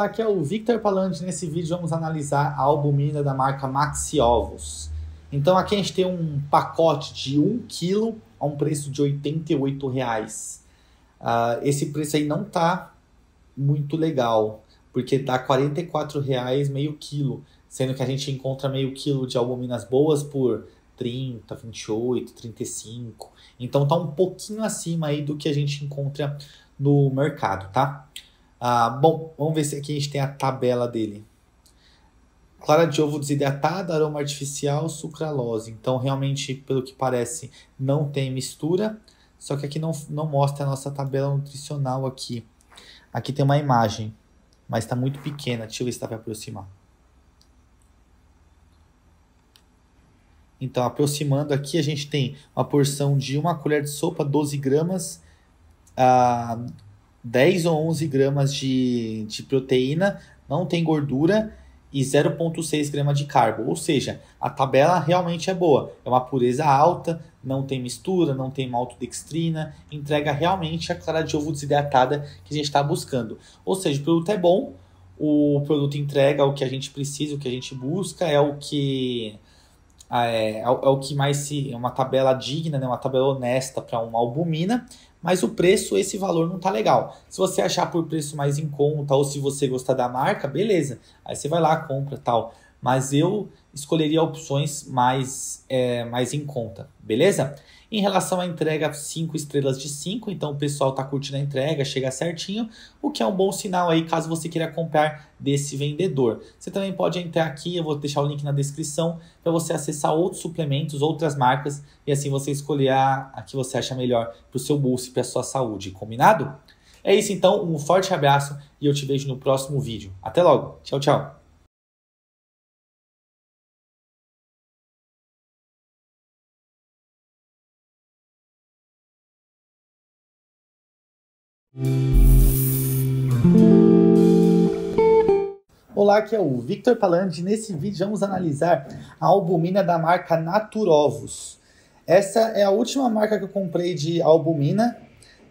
Olá, aqui é o Victor Palante. Nesse vídeo vamos analisar a albumina da marca Maxi Ovos. Então aqui a gente tem um pacote de 1 kg a um preço de R$ 88,00. Uh, esse preço aí não tá muito legal, porque tá R$ 44,00 meio quilo, sendo que a gente encontra meio quilo de albuminas boas por 30, 28, 35. Então tá um pouquinho acima aí do que a gente encontra no mercado, tá? Ah, bom, vamos ver se aqui a gente tem a tabela dele. Clara de ovo desidratada, aroma artificial, sucralose. Então, realmente, pelo que parece, não tem mistura. Só que aqui não, não mostra a nossa tabela nutricional aqui. Aqui tem uma imagem, mas está muito pequena. Deixa eu ver se dá para aproximar. Então, aproximando aqui, a gente tem uma porção de uma colher de sopa, 12 gramas, ah, 10 ou 11 gramas de, de proteína, não tem gordura e 0,6 gramas de carbo. Ou seja, a tabela realmente é boa. É uma pureza alta, não tem mistura, não tem maltodextrina, entrega realmente a clara de ovo desidratada que a gente está buscando. Ou seja, o produto é bom, o produto entrega o que a gente precisa, o que a gente busca, é o que. É, é, é o que mais se. É uma tabela digna, né? uma tabela honesta para uma albumina mas o preço, esse valor não tá legal. Se você achar por preço mais em conta ou se você gostar da marca, beleza. Aí você vai lá, compra tal. Mas eu escolheria opções mais, é, mais em conta, beleza? Em relação à entrega, 5 estrelas de 5, então o pessoal está curtindo a entrega, chega certinho, o que é um bom sinal aí caso você queira comprar desse vendedor. Você também pode entrar aqui, eu vou deixar o link na descrição para você acessar outros suplementos, outras marcas e assim você escolher a, a que você acha melhor para o seu bolso e para a sua saúde, combinado? É isso então, um forte abraço e eu te vejo no próximo vídeo. Até logo, tchau, tchau! Olá, aqui é o Victor Palandi. Nesse vídeo vamos analisar a albumina da marca Naturovos. Essa é a última marca que eu comprei de albumina.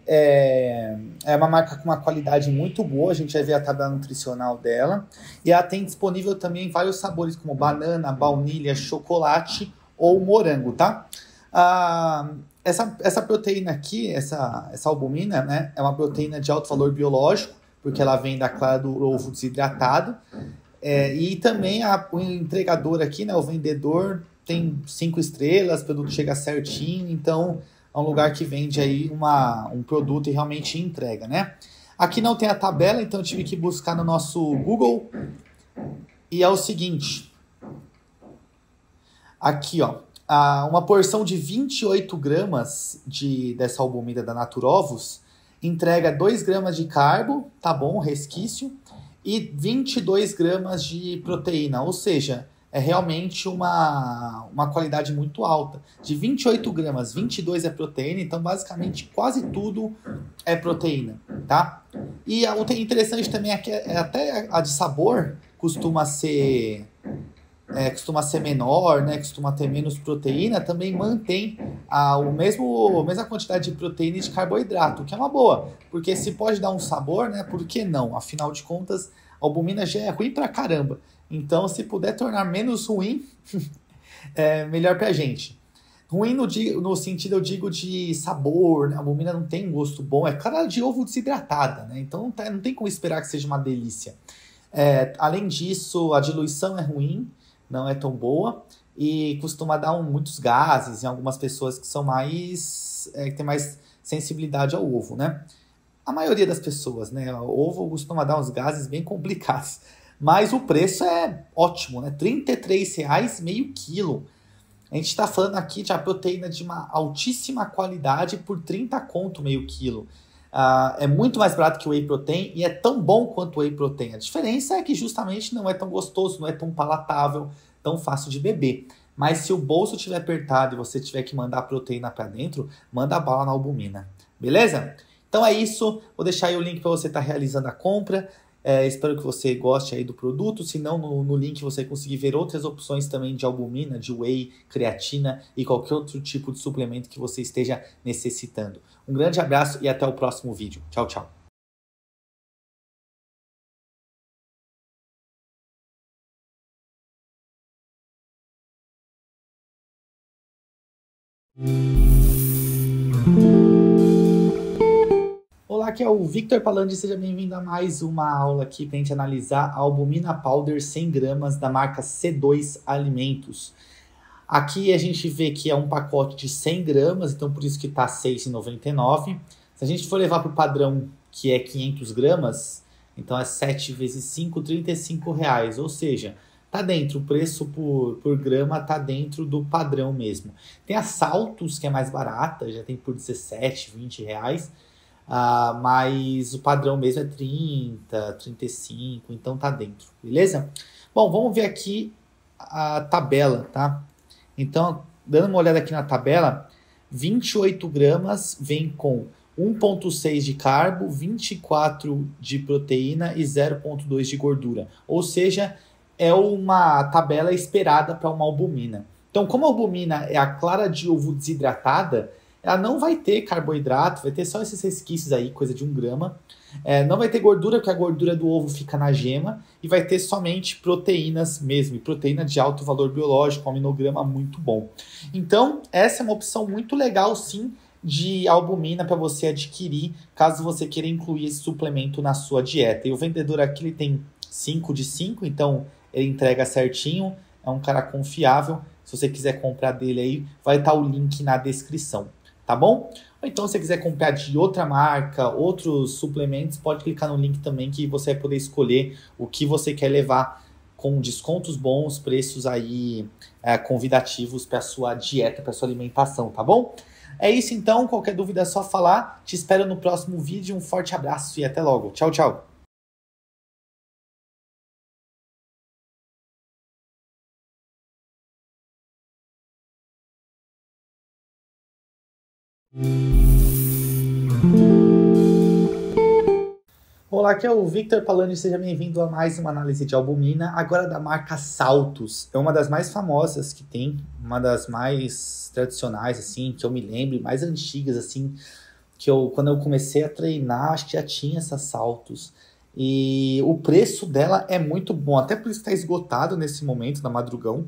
É, é uma marca com uma qualidade muito boa, a gente vai ver a tabela nutricional dela. E ela tem disponível também vários sabores, como banana, baunilha, chocolate ou morango, tá? Ah, essa, essa proteína aqui, essa, essa albumina, né, é uma proteína de alto valor biológico, porque ela vem da clara do ovo desidratado. É, e também a, o entregador aqui, né, o vendedor, tem cinco estrelas, o produto chega certinho, então é um lugar que vende aí uma, um produto e realmente entrega, né? Aqui não tem a tabela, então eu tive que buscar no nosso Google. E é o seguinte. Aqui, ó ah, uma porção de 28 gramas de, dessa albumina da Naturovos entrega 2 gramas de carbo, tá bom, resquício, e 22 gramas de proteína, ou seja, é realmente uma, uma qualidade muito alta. De 28 gramas, 22 é proteína, então basicamente quase tudo é proteína, tá? E o interessante também é que é até a de sabor costuma ser é, costuma ser menor, né, costuma ter menos proteína, também mantém a o mesmo, a mesma quantidade de proteína e de carboidrato, que é uma boa, porque se pode dar um sabor, né, por que não? Afinal de contas, a albumina já é ruim pra caramba. Então, se puder tornar menos ruim, (laughs) é melhor pra gente. Ruim no, no sentido, eu digo, de sabor, né? A albumina não tem gosto bom, é cara de ovo desidratada, né? Então não, tá, não tem como esperar que seja uma delícia. É, além disso, a diluição é ruim, não é tão boa e costuma dar um, muitos gases em algumas pessoas que são mais é, que tem mais sensibilidade ao ovo, né? A maioria das pessoas, né? O ovo costuma dar uns gases bem complicados, mas o preço é ótimo, né? R$ reais meio quilo. A gente está falando aqui de a proteína de uma altíssima qualidade por 30 conto meio quilo. Uh, é muito mais barato que o whey protein e é tão bom quanto o whey protein. A diferença é que justamente não é tão gostoso, não é tão palatável, tão fácil de beber. Mas se o bolso estiver apertado e você tiver que mandar proteína para dentro, manda a bala na albumina. Beleza? Então é isso. Vou deixar aí o link para você estar tá realizando a compra. É, espero que você goste aí do produto. Se não, no, no, link você conseguir ver outras opções também de albumina, de whey, creatina e qualquer outro tipo de suplemento que você esteja necessitando. Um grande abraço e até o próximo vídeo. Tchau, tchau. Olá, aqui é o Victor Palandi, seja bem-vindo a mais uma aula aqui para a gente analisar a albumina powder 100 gramas da marca C2 Alimentos. Aqui a gente vê que é um pacote de 100 gramas, então por isso que está R$ 6,99. Se a gente for levar para o padrão que é 500 gramas, então é 7 vezes 5, R$ reais. Ou seja, está dentro, o preço por, por grama está dentro do padrão mesmo. Tem a Saltos, que é mais barata, já tem por 17, 20 reais. Uh, mas o padrão mesmo é 30, 35, então tá dentro, beleza? Bom, vamos ver aqui a tabela, tá? Então, dando uma olhada aqui na tabela, 28 gramas vem com 1,6 de carbo, 24 de proteína e 0,2 de gordura. Ou seja, é uma tabela esperada para uma albumina. Então, como a albumina é a clara de ovo desidratada, ela não vai ter carboidrato, vai ter só esses resquícios aí, coisa de um grama. É, não vai ter gordura, porque a gordura do ovo fica na gema, e vai ter somente proteínas mesmo, e proteína de alto valor biológico, um aminograma muito bom. Então, essa é uma opção muito legal, sim, de albumina para você adquirir, caso você queira incluir esse suplemento na sua dieta. E o vendedor aqui ele tem 5 de 5, então ele entrega certinho, é um cara confiável. Se você quiser comprar dele aí, vai estar tá o link na descrição, tá bom? Ou então, se você quiser comprar de outra marca, outros suplementos, pode clicar no link também que você vai poder escolher o que você quer levar com descontos bons, preços aí é, convidativos para sua dieta, para sua alimentação, tá bom? É isso então, qualquer dúvida é só falar. Te espero no próximo vídeo, um forte abraço e até logo. Tchau, tchau. Olá, aqui é o Victor Palani, seja bem-vindo a mais uma análise de albumina, agora da marca Saltos. É uma das mais famosas que tem, uma das mais tradicionais, assim, que eu me lembro, mais antigas, assim, que eu, quando eu comecei a treinar, acho que já tinha essas Saltos. E o preço dela é muito bom, até por isso está esgotado nesse momento, na madrugão.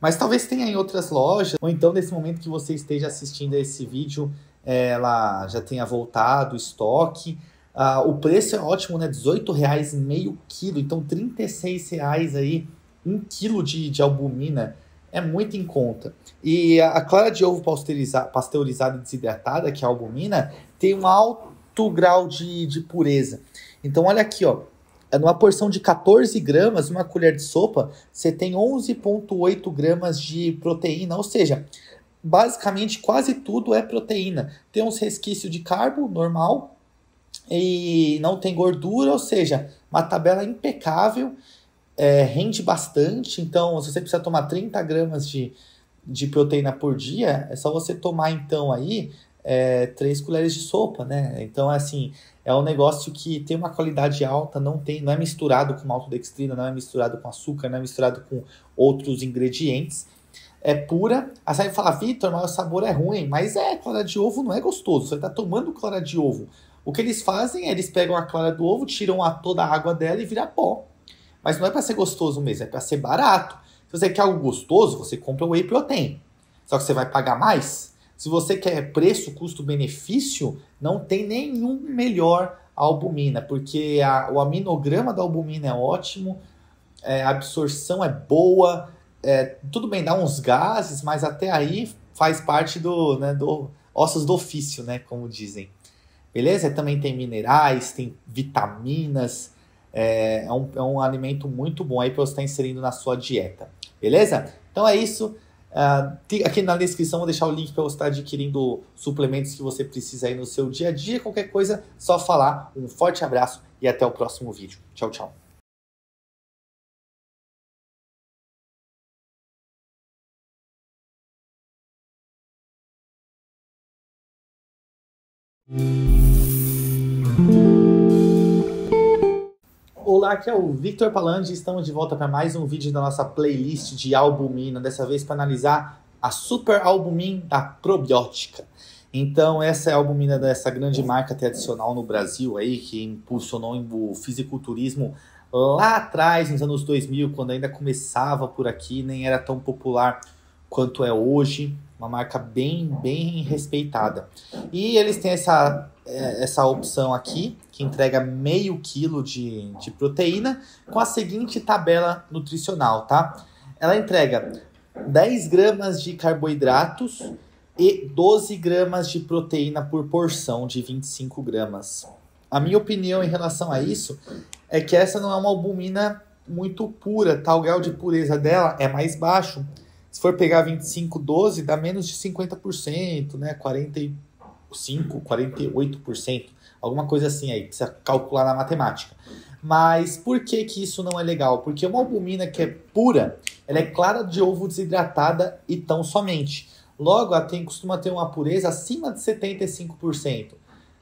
Mas talvez tenha em outras lojas, ou então nesse momento que você esteja assistindo a esse vídeo, é, ela já tenha voltado o estoque. Ah, o preço é ótimo, né? R$18,00 meio quilo, então R$36,00 aí um quilo de, de albumina é muito em conta. E a, a clara de ovo pasteurizada, e desidratada, que é a albumina, tem um alto grau de, de pureza. Então olha aqui, ó, é numa porção de 14 gramas, uma colher de sopa, você tem 11,8 gramas de proteína, ou seja, basicamente quase tudo é proteína. Tem uns resquícios de carbo normal e não tem gordura, ou seja, uma tabela impecável, é, rende bastante. Então, se você precisa tomar 30 gramas de, de proteína por dia, é só você tomar então aí é, três colheres de sopa, né? Então, é assim, é um negócio que tem uma qualidade alta, não tem, não é misturado com maltodextrina, não é misturado com açúcar, não é misturado com outros ingredientes. É pura. A você fala, Vitor, mas o sabor é ruim. Mas é, clara de ovo não é gostoso. Você está tomando clara de ovo. O que eles fazem é eles pegam a clara do ovo, tiram a, toda a água dela e vira pó. Mas não é para ser gostoso mesmo, é para ser barato. Se você quer algo gostoso, você compra o whey protein. Só que você vai pagar mais, se você quer preço, custo-benefício, não tem nenhum melhor albumina, porque a, o aminograma da albumina é ótimo, é, a absorção é boa, é, tudo bem, dá uns gases, mas até aí faz parte do, né, do ossos do ofício, né, como dizem. Beleza? Também tem minerais, tem vitaminas, é, é um, é um alimento muito bom aí para você estar tá inserindo na sua dieta. Beleza? Então é isso. É, aqui na descrição vou deixar o link para você estar tá adquirindo suplementos que você precisa aí no seu dia a dia. Qualquer coisa, só falar. Um forte abraço e até o próximo vídeo. Tchau, tchau. Olá, aqui é o Victor Palandi estamos de volta para mais um vídeo da nossa playlist de albumina, dessa vez para analisar a super albumin da probiótica. Então, essa é a albumina dessa grande marca tradicional no Brasil aí, que impulsionou o fisiculturismo lá atrás, nos anos 2000, quando ainda começava por aqui, nem era tão popular quanto é hoje, uma marca bem, bem respeitada. E eles têm essa é, essa opção aqui, que entrega meio quilo de, de proteína, com a seguinte tabela nutricional, tá? Ela entrega 10 gramas de carboidratos e 12 gramas de proteína por porção de 25 gramas. A minha opinião em relação a isso é que essa não é uma albumina muito pura, tá? O grau de pureza dela é mais baixo. Se for pegar 25, 12, dá menos de 50%, né? 40 e 45, 48%, alguma coisa assim aí, precisa calcular na matemática. Mas por que que isso não é legal? Porque uma albumina que é pura, ela é clara de ovo desidratada e tão somente. Logo, ela tem, costuma ter uma pureza acima de 75%.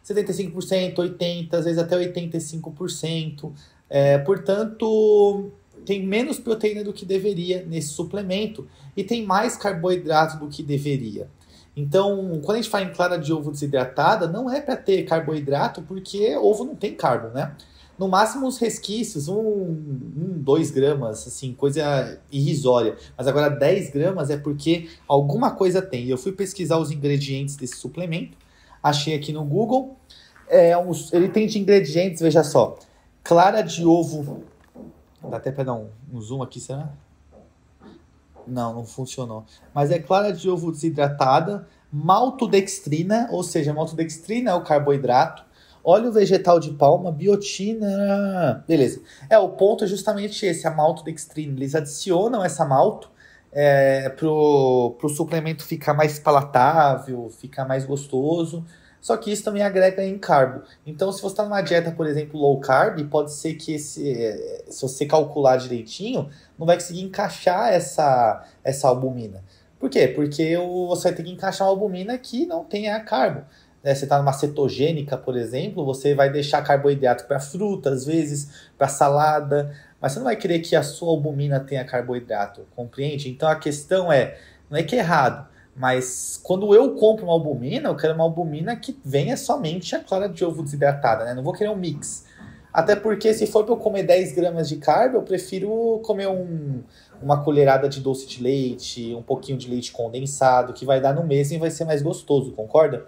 75%, 80%, às vezes até 85%. É, portanto, tem menos proteína do que deveria nesse suplemento e tem mais carboidrato do que deveria. Então, quando a gente fala em clara de ovo desidratada, não é para ter carboidrato, porque ovo não tem carbo, né? No máximo uns resquícios, um, um, dois gramas, assim, coisa irrisória. Mas agora 10 gramas é porque alguma coisa tem. Eu fui pesquisar os ingredientes desse suplemento, achei aqui no Google. É, ele tem de ingredientes, veja só, clara de ovo. Dá até para dar um, um zoom aqui, será? Não, não funcionou. Mas é clara de ovo desidratada, maltodextrina, ou seja, maltodextrina é o carboidrato, óleo vegetal de palma, biotina. Beleza. É, o ponto é justamente esse, a maltodextrina. Eles adicionam essa malto é, pro, pro suplemento ficar mais palatável, ficar mais gostoso. Só que isso também agrega em carbo. Então, se você está numa dieta, por exemplo, low carb, pode ser que esse, é, se você calcular direitinho, não vai conseguir encaixar essa, essa albumina. Por quê? Porque você vai ter que encaixar uma albumina que não tenha carbo. Né? Você está numa cetogênica, por exemplo, você vai deixar carboidrato para fruta, às vezes, para salada, mas você não vai querer que a sua albumina tenha carboidrato, compreende? Então a questão é, não é que é errado, mas quando eu compro uma albumina, eu quero uma albumina que venha somente a clara de ovo desidratada, né? Não vou querer um mix. Até porque se for para eu comer 10 gramas de carbo, eu prefiro comer um, uma colherada de doce de leite, um pouquinho de leite condensado, que vai dar no mesmo e vai ser mais gostoso, concorda?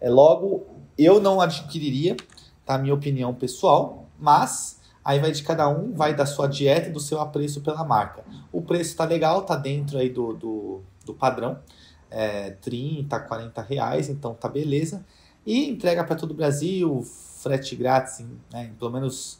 É, logo, eu não adquiriria, tá? Minha opinião pessoal, mas aí vai de cada um, vai da sua dieta e do seu apreço pela marca. O preço tá legal, tá dentro aí do, do, do padrão é, 30, 40 reais, então tá beleza. E entrega para todo o Brasil, frete grátis, né, pelo menos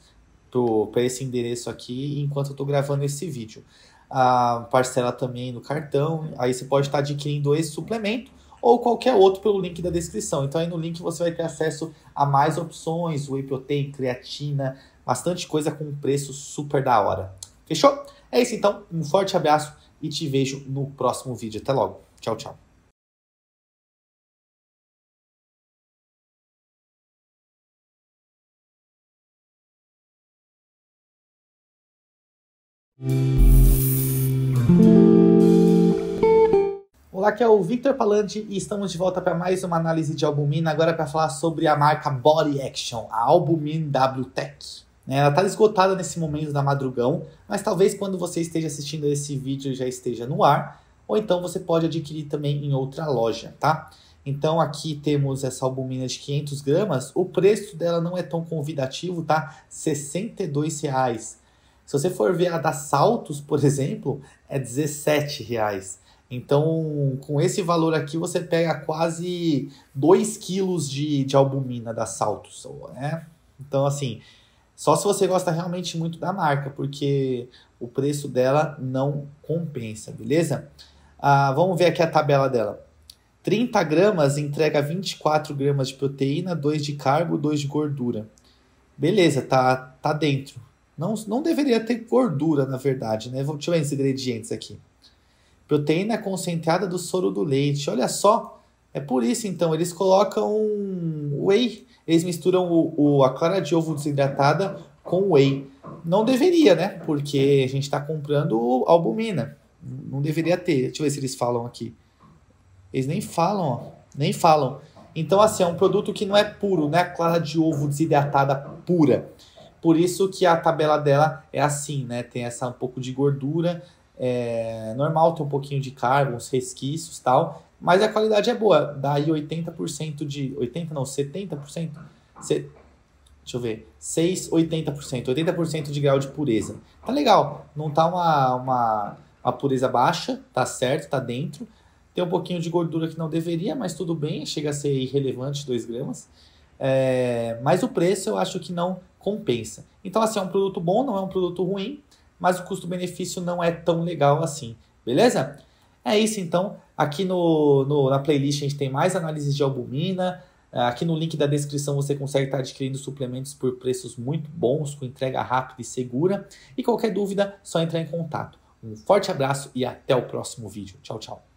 para esse endereço aqui, enquanto eu estou gravando esse vídeo. A parcela também no cartão, aí você pode estar tá adquirindo esse suplemento ou qualquer outro pelo link da descrição. Então aí no link você vai ter acesso a mais opções, whey protein, creatina, bastante coisa com um preço super da hora. Fechou? É isso então, um forte abraço e te vejo no próximo vídeo. Até logo! Tchau, tchau. Olá, aqui é o Victor Palante e estamos de volta para mais uma análise de albumina, agora para falar sobre a marca Body Action, a Albumin WTech. É, ela está esgotada nesse momento da madrugão, mas talvez quando você esteja assistindo esse vídeo já esteja no ar ou então você pode adquirir também em outra loja, tá? Então aqui temos essa albumina de 500 gramas, o preço dela não é tão convidativo, tá? R$ 62,00. Se você for ver a da Saltos, por exemplo, é R$ 17,00. Então, com esse valor aqui, você pega quase 2 quilos de, de albumina da Saltos, né? Então, assim, só se você gosta realmente muito da marca, porque o preço dela não compensa, beleza? Ah, vamos ver aqui a tabela dela. 30 gramas entrega 24 gramas de proteína, 2 de carbo, 2 de gordura. Beleza, tá, tá dentro. Não, não deveria ter gordura, na verdade, né? Vamos ver os ingredientes aqui. Proteína concentrada do soro do leite. Olha só, é por isso então, eles colocam whey, eles misturam o, o a clara de ovo desidratada com whey. Não deveria, né? Porque a gente está comprando albumina. Não deveria ter. Deixa eu ver se eles falam aqui. Eles nem falam, ó. Nem falam. Então, assim, é um produto que não é puro, né? Clara de ovo desidratada pura. Por isso que a tabela dela é assim, né? Tem essa um pouco de gordura, é normal ter um pouquinho de carbo, uns resquícios tal, mas a qualidade é boa. Daí 80% de... 80% não, 70%. Se, deixa eu ver. 6, 80%. 80% de grau de pureza. Tá legal. Não tá uma... uma a pureza baixa, tá certo, tá dentro. Tem um pouquinho de gordura que não deveria, mas tudo bem, chega a ser irrelevante 2 gramas. É, mas o preço eu acho que não compensa. Então, assim, é um produto bom, não é um produto ruim, mas o custo-benefício não é tão legal assim, beleza? É isso então. Aqui no, no, na playlist a gente tem mais análises de albumina. É, aqui no link da descrição você consegue estar adquirindo suplementos por preços muito bons, com entrega rápida e segura. E qualquer dúvida, só entrar em contato. Um forte abraço e até o próximo vídeo. Tchau, tchau.